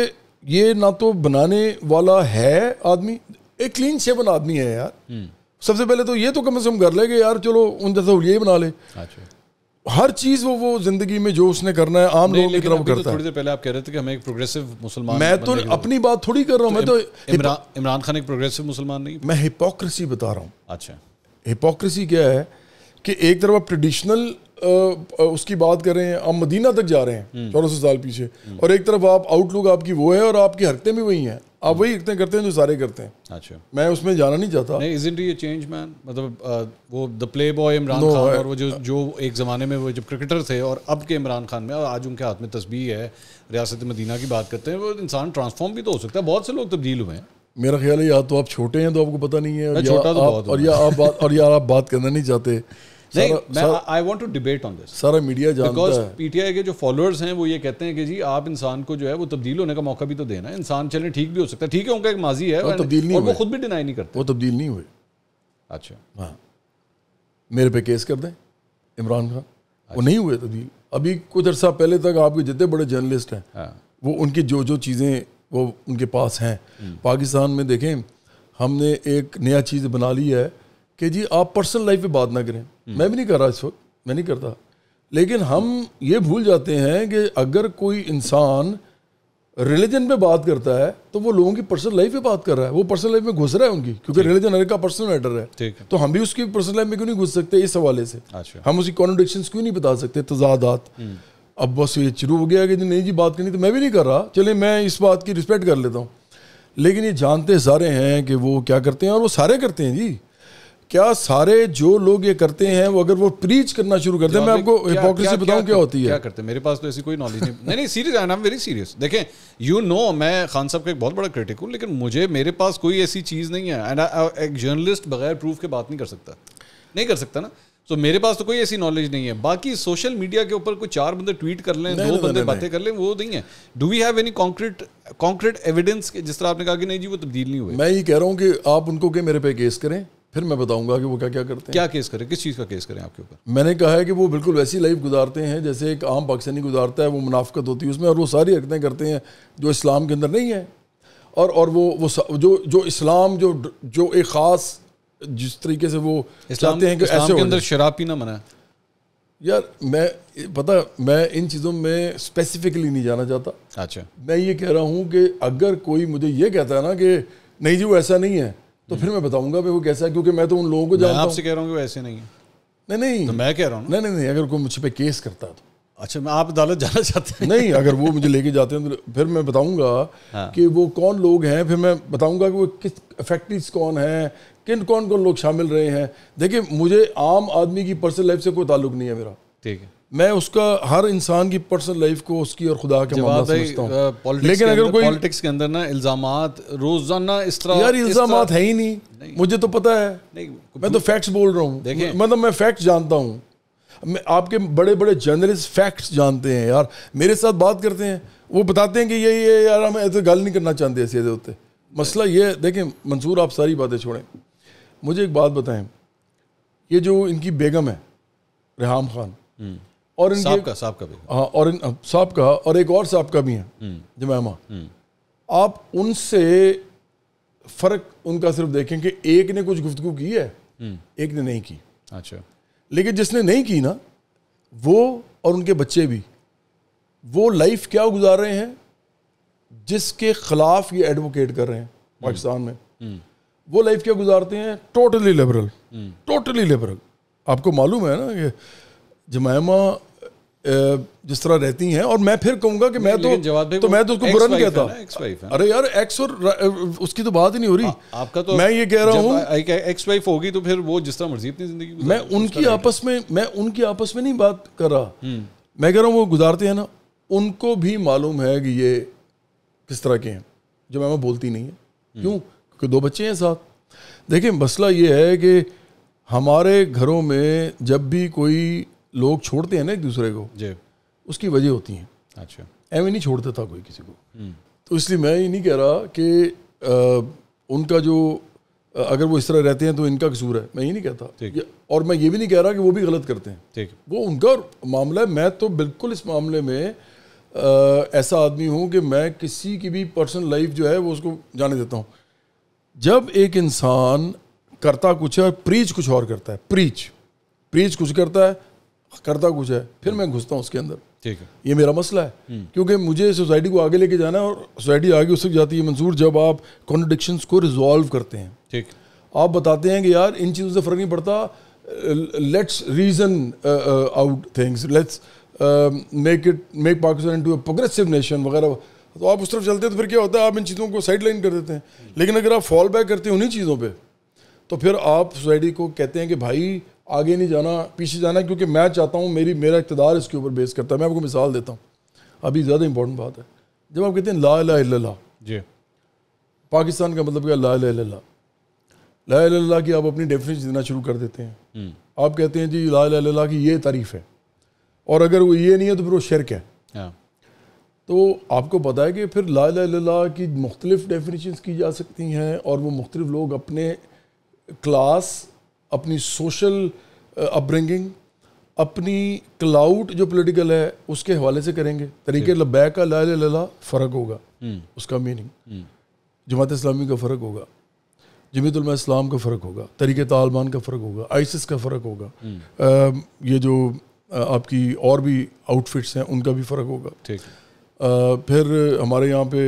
ये ना तो बनाने वाला है आदमी एक क्लीन सेवन आदमी है यार हम्म। सबसे पहले तो ये तो कम से कम कर ले कि यार चलो उन जैसा ये बना ले अच्छा हर चीज वो वो जिंदगी में जो उसने करना है आम लोगों की तरफ तो करता तो थोड़ी देर पहले आप कह रहे थे कि हमें एक प्रोग्रेसिव मुसलमान मैं तो अपनी बात थोड़ी कर रहा हूं तो मैं तो इमरान खान एक प्रोग्रेसिव मुसलमान नहीं मैं हिपोक्रेसी बता रहा हूं अच्छा हिपोक्रेसी क्या है कि एक तरफ आप ट्रेडिशनल उसकी बात कर रहे हैं आप मदीना तक जा रहे हैं हम्म। चौदह सौ साल पीछे और एक तरफ आप आउटलुक आपकी वो है और आपकी हरकतें भी वही हैं आप वही इतने करते हैं जो सारे करते हैं अच्छा मैं उसमें जाना नहीं चाहता नहीं इजंट ये चेंज मैन मतलब uh, वो the playboy Imran Khan और वो जो जो एक ज़माने में वो जब क्रिकेटर थे और अब के इमरान खान में और आज उनके हाथ में तस्वीर है रियासत मदीना की बात करते हैं वो इंसान ट्रांसफॉर्म भी तो हो सकता है बहुत से लोग तब्दील हुए हैं मेरा ख्याल है या तो आप छोटे हैं तो आपको पता नहीं है तो और या आप बात और या आप बात करना नहीं चाहते नहीं I want to debate on this सारा मीडिया जानता Because है पीटीआई के जो फॉलोअर्स हैं वो ये कहते हैं कि जी आप इंसान को जो है वो तब्दील होने का मौका भी तो देना है इंसान चले ठीक भी हो सकता है ठीक है उनका एक माजी है और तब्दील नहीं और वो खुद भी डिनाई नहीं करते वो तब्दील नहीं हुए अच्छा हाँ मेरे पे केस कर दें इमरान खान वो अच्छा। नहीं हुए तब्दील अभी कुछ अरसा पहले तक आपके जितने बड़े जर्नलिस्ट हैं हाँ। वो उनकी जो जो चीज़ें वो उनके पास हैं हम्म। पाकिस्तान में देखें हमने एक नया चीज़ बना ली है कि जी आप पर्सनल लाइफ पे बात ना करें हम्म। मैं भी नहीं कर रहा इस वक्त मैं नहीं करता लेकिन हम ये भूल जाते हैं कि अगर कोई इंसान रिलीजन पे बात करता है तो वो लोगों की पर्सनल लाइफ पे बात कर रहा है वो पर्सनल लाइफ में घुस रहा है उनकी क्योंकि रिलीजन हर का पर्सनल मैटर है, है तो हम भी उसकी पर्सनल लाइफ में क्यों नहीं घुस सकते इस हवाले से अच्छा। हम उसकी कॉन्ट्रोडिक्शन क्यों नहीं बता सकते तजादात हम्म। अब बस ये शुरू हो गया कि जी नहीं जी बात करनी तो मैं भी नहीं कर रहा चले मैं इस बात की रिस्पेक्ट कर लेता हूँ लेकिन ये जानते सारे हैं कि वो क्या करते हैं और वो सारे करते हैं जी क्या सारे जो लोग ये करते हैं वो अगर वो प्रीच करना शुरू करते हैं मैं आपको हिपोक्रेसी बताऊं क्या क्या होती है क्या करते हैं मेरे पास तो ऐसी कोई नॉलेज नहीं नहीं नहीं serious I am very serious देखें यू नो मैं खान साहब का एक बहुत बड़ा क्रिटिक हूँ लेकिन मुझे मेरे पास कोई ऐसी चीज़ नहीं है एंड एक जर्नलिस्ट बगैर प्रूफ के बात नहीं कर सकता नहीं कर सकता ना तो मेरे पास तो कोई ऐसी नॉलेज नहीं है बाकी सोशल मीडिया के ऊपर कोई चार बंदे ट्वीट कर लें दो बंदे बातें कर लें वो नहीं है do we have any concrete concrete evidence जिस तरह आपने कहा कि नहीं जी वो तब्दील नहीं हुई मैं ये कह रहा हूँ कि आप उनको के मेरे पे केस करें फिर मैं बताऊंगा कि वो क्या क्या करते हैं क्या केस करें किस चीज़ का केस करें आपके ऊपर मैंने कहा है कि वो बिल्कुल वैसी लाइफ गुजारते हैं जैसे एक आम पाकिस्तानी गुजारता है वो मुनाफ्त होती है उसमें और वो सारी हरकतें करते हैं जो इस्लाम के अंदर नहीं है और और वो वो जो जो इस्लाम जो जो एक ख़ास जिस तरीके से वो चाहते हैं कि ऐसे के अंदर शराब पीना मना है यार मैं पता मैं इन चीज़ों में स्पेसिफिकली नहीं जाना चाहता अच्छा मैं ये कह रहा हूँ कि अगर कोई मुझे ये कहता है ना कि नहीं जी वो ऐसा नहीं है तो फिर मैं बताऊंगा वो कैसा है क्योंकि मैं तो उन लोगों को जानता आपसे कह रहा हूँ कि वैसे नहीं नहीं नहीं तो मैं कह रहा हूँ नहीं नहीं नहीं अगर कोई मुझ पे केस करता तो अच्छा मैं आप अदालत जाना चाहते हैं नहीं अगर वो मुझे लेके जाते हैं तो फिर मैं बताऊंगा हाँ। कि वो कौन लोग हैं फिर मैं बताऊंगा कि वो किस फैक्ट्रीज कौन हैं किन कौन कौन लोग शामिल रहे हैं देखिए मुझे आम आदमी की पर्सनल लाइफ से कोई ताल्लुक नहीं है मेरा ठीक है मैं उसका हर इंसान की पर्सनल लाइफ को उसकी और खुदा के मामला समझता हूं। लेकिन अगर कोई पॉलिटिक्स के अंदर ना इल्जामात रोजाना इस तरह यार इल्जामात है ही नहीं।, नहीं मुझे तो पता है नहीं मैं तो फैक्ट्स बोल रहा हूँ मतलब मैं फैक्ट्स जानता हूँ आपके बड़े बड़े जर्नलिस्ट फैक्ट्स जानते हैं यार मेरे साथ बात करते हैं वो बताते हैं कि ये ये यार हम ऐसे गल नहीं करना चाहते ऐसे ऐसे होते मसला ये देखें मंसूर आप सारी बातें छोड़ें मुझे एक बात बताएं ये जो इनकी बेगम है रेहम खान हम्म। और इनके सांप का सांप का भी हाँ और इन हाँ, सांप का हाँ, और एक और सांप का भी है हम्म। जमैमा हम्म। आप उनसे फ़र्क उनका सिर्फ देखें कि एक ने कुछ गुफ्तु की है हम्म। एक ने नहीं की अच्छा लेकिन जिसने नहीं की ना वो और उनके बच्चे भी वो लाइफ क्या गुजार रहे हैं जिसके खिलाफ ये एडवोकेट कर रहे हैं पाकिस्तान में वो लाइफ क्या गुजारते हैं टोटली लिबरल टोटली लिबरल आपको मालूम है ना कि जमायमा जिस तरह रहती हैं और मैं फिर कहूंगा कि मैं तो तो मैं तो उसको बुरा नहीं कहता अरे यार एक्स और उसकी तो बात ही नहीं हो रही आ, आपका तो मैं ये कह रहा हूँ एक्स वाइफ होगी तो फिर वो जिस तरह मर्जी अपनी जिंदगी मैं उनकी आपस में मैं उनकी आपस में नहीं बात कर रहा हम्म। मैं कह रहा हूँ वो गुजारते हैं ना उनको भी मालूम है कि ये किस तरह के हैं जो मैं बोलती नहीं है हम्म। क्यों क्योंकि दो बच्चे हैं साथ देखिए मसला ये है कि हमारे घरों में जब भी कोई लोग छोड़ते हैं ना एक दूसरे को जी उसकी वजह होती हैं अच्छा ऐवे नहीं छोड़ता था कोई किसी को हम्म। तो इसलिए मैं ये नहीं कह रहा कि उनका जो अगर वो इस तरह रहते हैं तो इनका कसूर है मैं ये नहीं कहता और मैं ये भी नहीं कह रहा कि वो भी गलत करते हैं ठीक वो उनका मामला है मैं तो बिल्कुल इस मामले में ऐसा आदमी हूँ कि मैं किसी की भी पर्सनल लाइफ जो है वो उसको जाने देता हूँ जब एक इंसान करता कुछ है प्रीच कुछ और करता है प्रीच प्रीच कुछ करता है करता कुछ है फिर मैं घुसता हूँ उसके अंदर ठीक है ये मेरा मसला है हम्म। क्योंकि मुझे सोसाइटी को आगे लेके जाना है और सोसाइटी आगे उस तक जाती है मंजूर जब आप कॉन्ट्रडिक्शन को रिजॉल्व करते हैं ठीक आप बताते हैं कि यार इन चीज़ों से फ़र्क नहीं पड़ता let's reason out things let's make it make Pakistan to progressive nation वगैरह तो आप उस तरफ चलते हैं तो फिर क्या होता है आप इन चीज़ों को साइड लाइन कर देते हैं लेकिन अगर आप फॉल बैक करते हैं उन्हीं चीज़ों पर तो फिर आप सोसाइटी को कहते हैं कि भाई आगे नहीं जाना पीछे जाना क्योंकि मैं चाहता हूँ मेरी मेरा इकतदार इसके ऊपर बेस करता है मैं आपको मिसाल देता हूँ अभी ज़्यादा इंपॉर्टेंट बात है जब आप कहते हैं ला ला ला जी पाकिस्तान का मतलब क्या ला ला ला ला ला की आप अपनी डेफिनेशन देना शुरू कर देते हैं हम्म। आप कहते हैं जी ला ला ला की ये तारीफ़ है और अगर वो ये नहीं है तो फिर वो शर्क है हाँ। तो आपको पता है कि फिर ला ला ला की मुख्तलिफ डेफिनेशन की जा सकती हैं और वो मुख्तलिफ लोग अपने क्लास अपनी सोशल अपब्रिंगिंग uh, अपनी क्लाउड जो पॉलिटिकल है उसके हवाले से करेंगे तरीके लबै का ला लला फ़र्क होगा हम्म। उसका मीनिंग हम्म। जमात इस्लामी का फ़र्क होगा जमीतुलमा इस्लाम का फ़र्क होगा तरीके तालबान का फ़र्क होगा आइसिस का फ़र्क होगा आ, हम्म। ये जो आपकी और भी आउटफिट्स हैं उनका भी फ़र्क होगा ठीक फिर हमारे यहाँ पे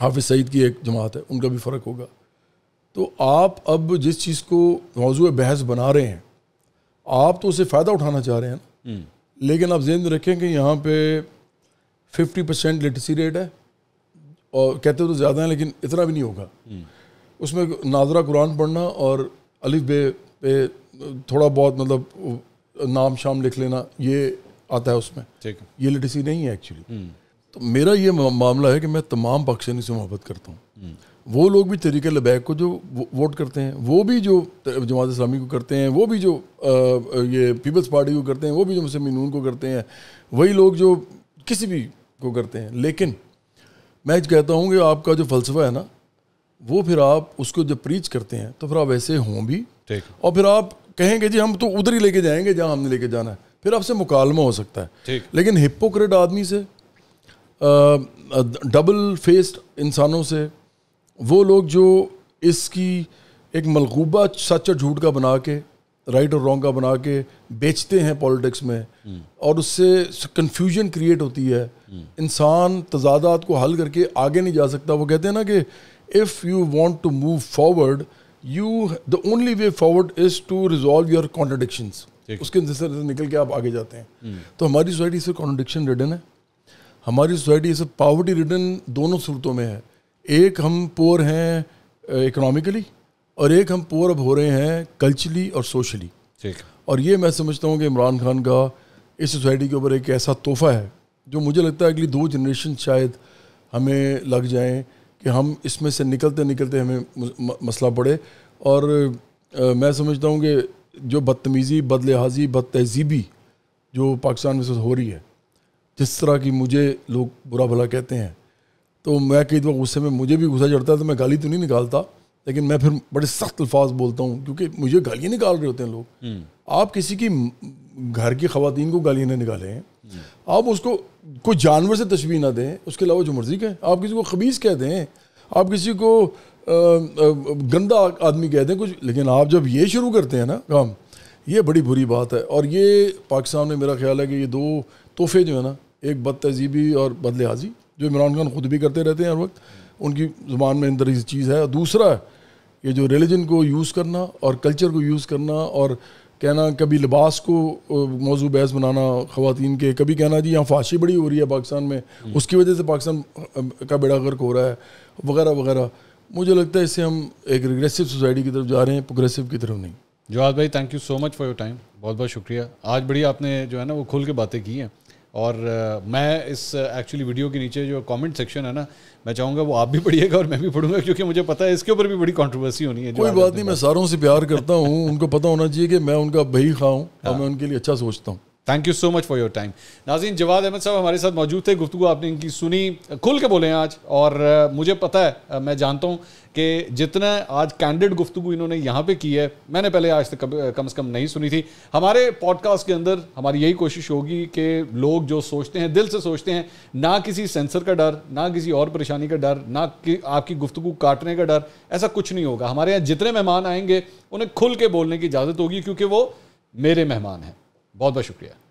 हाफिज़ सईद की एक जमात है उनका भी फ़र्क होगा तो आप अब जिस चीज़ को मौजू बहस बना रहे हैं आप तो उसे फ़ायदा उठाना चाह रहे हैं ना हम्म। लेकिन आप जेन रखें कि यहाँ पे फिफ्टी परसेंट लिटरेसी रेट है और कहते हो तो ज़्यादा हैं लेकिन इतना भी नहीं होगा हम्म। उसमें नाजरा कुरान पढ़ना और अलिफ बे पे थोड़ा बहुत मतलब नाम शाम लिख लेना ये आता है उसमें ठीक है ये लिटरेसी नहीं है एक्चुअली हम्म। तो मेरा ये मामला है कि मैं तमाम पाकिस्तानी से मोहब्बत करता हूँ वो लोग भी तरीक़ लबैक को जो वो वोट करते हैं वो भी जो जमात इस्लामी को करते हैं वो भी जो आ, ये पीपल्स पार्टी को करते हैं वो भी जो मुस्लिम नून को करते हैं वही लोग जो किसी भी को करते हैं लेकिन मैं कहता हूँ कि आपका जो फ़लसफ़ा है ना वो फिर आप उसको जब प्रीच करते हैं तो फिर आप ऐसे हों भी और फिर आप कहेंगे जी हम तो उधर ही लेके जाएंगे जहाँ हमने लेके जाना है फिर आपसे मुकालमा हो सकता है लेकिन हिपोक्रेट आदमी से डबल फेस्ड इंसानों से वो लोग जो इसकी एक मलगूबा सच और झूठ का बना के राइट और रॉन्ग का बना के बेचते हैं पॉलिटिक्स में और उससे कन्फ्यूजन क्रिएट होती है इंसान तजादात को हल करके आगे नहीं जा सकता वो कहते हैं ना कि if you want to move forward you the only way forward is to resolve your contradictions उसके जैसे निकल के आप आगे जाते हैं तो हमारी सोसाइटी सिर्फ कॉन्ट्रडिक्शन रिडन है हमारी सोसाइटी सिर्फ पावर्टी रिडन दोनों सूरतों में है एक हम पोर हैं इकोनॉमिकली uh, और एक हम पोर अब हो रहे हैं कल्चरली और सोशली ठीक और ये मैं समझता हूँ कि इमरान खान का इस सोसाइटी के ऊपर एक ऐसा तोहफा है जो मुझे लगता है अगली दो जनरेशन शायद हमें लग जाएँ कि हम इसमें से निकलते निकलते हमें मसला पड़े और आ, uh, मैं समझता हूँ कि जो बदतमीज़ी बदलिहाजी तहज़ीबी जो पाकिस्तान में से हो रही है जिस तरह की मुझे लोग बुरा भला कहते हैं तो मैं कई दफ़ा गुस्से में मुझे भी गुस्सा चढ़ता है तो मैं गाली तो नहीं निकालता लेकिन मैं फिर बड़े सख्त अल्फाज बोलता हूँ क्योंकि मुझे गालियाँ निकाल रहे होते हैं लोग हम्म। आप किसी की घर की खातन को गालियाँ ना निकालें आप उसको कोई जानवर से तस्वीर ना दें उसके अलावा जो मर्जी कहें आप किसी को खबीस कह दें आप किसी को गंदा आदमी कह दें कुछ लेकिन आप जब ये शुरू करते हैं ना काम ये बड़ी बुरी बात है और ये पाकिस्तान में मेरा ख्याल है कि ये दो तोहफे जो है ना एक बद तहजीबी और बद लिहाजी जो इमरान खान खुद भी करते रहते हैं हर वक्त उनकी ज़ुबान में अंदर इस चीज़ है दूसरा ये जो रिलीजन को यूज़ करना और कल्चर को यूज़ करना और कहना कभी लिबास को मौजू बहस बनाना ख़वान के कभी कहना जी यहाँ फाशी बड़ी हो रही है पाकिस्तान में उसकी वजह से पाकिस्तान का बेड़ा गर्क हो रहा है वगैरह वगैरह मुझे लगता है इससे हम एक रिग्रेसिव सोसाइटी की तरफ जा रहे हैं प्रोग्रेसिव की तरफ नहीं जवाब भाई thank you so much for your time बहुत बहुत शुक्रिया आज बड़ी आपने जो है ना वो खुल के बातें की हैं और मैं इस एक्चुअली वीडियो के नीचे जो कमेंट सेक्शन है ना मैं चाहूँगा वो आप भी पढ़िएगा और मैं भी पढ़ूंगा क्योंकि मुझे पता है इसके ऊपर भी बड़ी कंट्रोवर्सी होनी है कोई बात नहीं मैं सारों से प्यार करता हूँ उनको पता होना चाहिए कि मैं उनका भई खाऊँ और हाँ। मैं उनके लिए अच्छा सोचता हूँ thank you so much for your time Nazeen Jawad Ahmad साहब हमारे साथ मौजूद थे गुफ्तु आपने इनकी सुनी खुल के बोले आज और मुझे पता है मैं जानता हूँ कि जितना आज कैंडिड गुफ्तु इन्होंने यहाँ पे की है मैंने पहले आज तक कम से कम नहीं सुनी थी हमारे पॉडकास्ट के अंदर हमारी यही कोशिश होगी कि लोग जो सोचते हैं दिल से सोचते हैं ना किसी सेंसर का डर ना किसी और परेशानी का डर ना कि आपकी गुफ्तु काटने का डर ऐसा कुछ नहीं होगा हमारे यहाँ जितने मेहमान आएंगे उन्हें खुल के बोलने की इजाज़त होगी क्योंकि वो मेरे मेहमान हैं बहुत बहुत शुक्रिया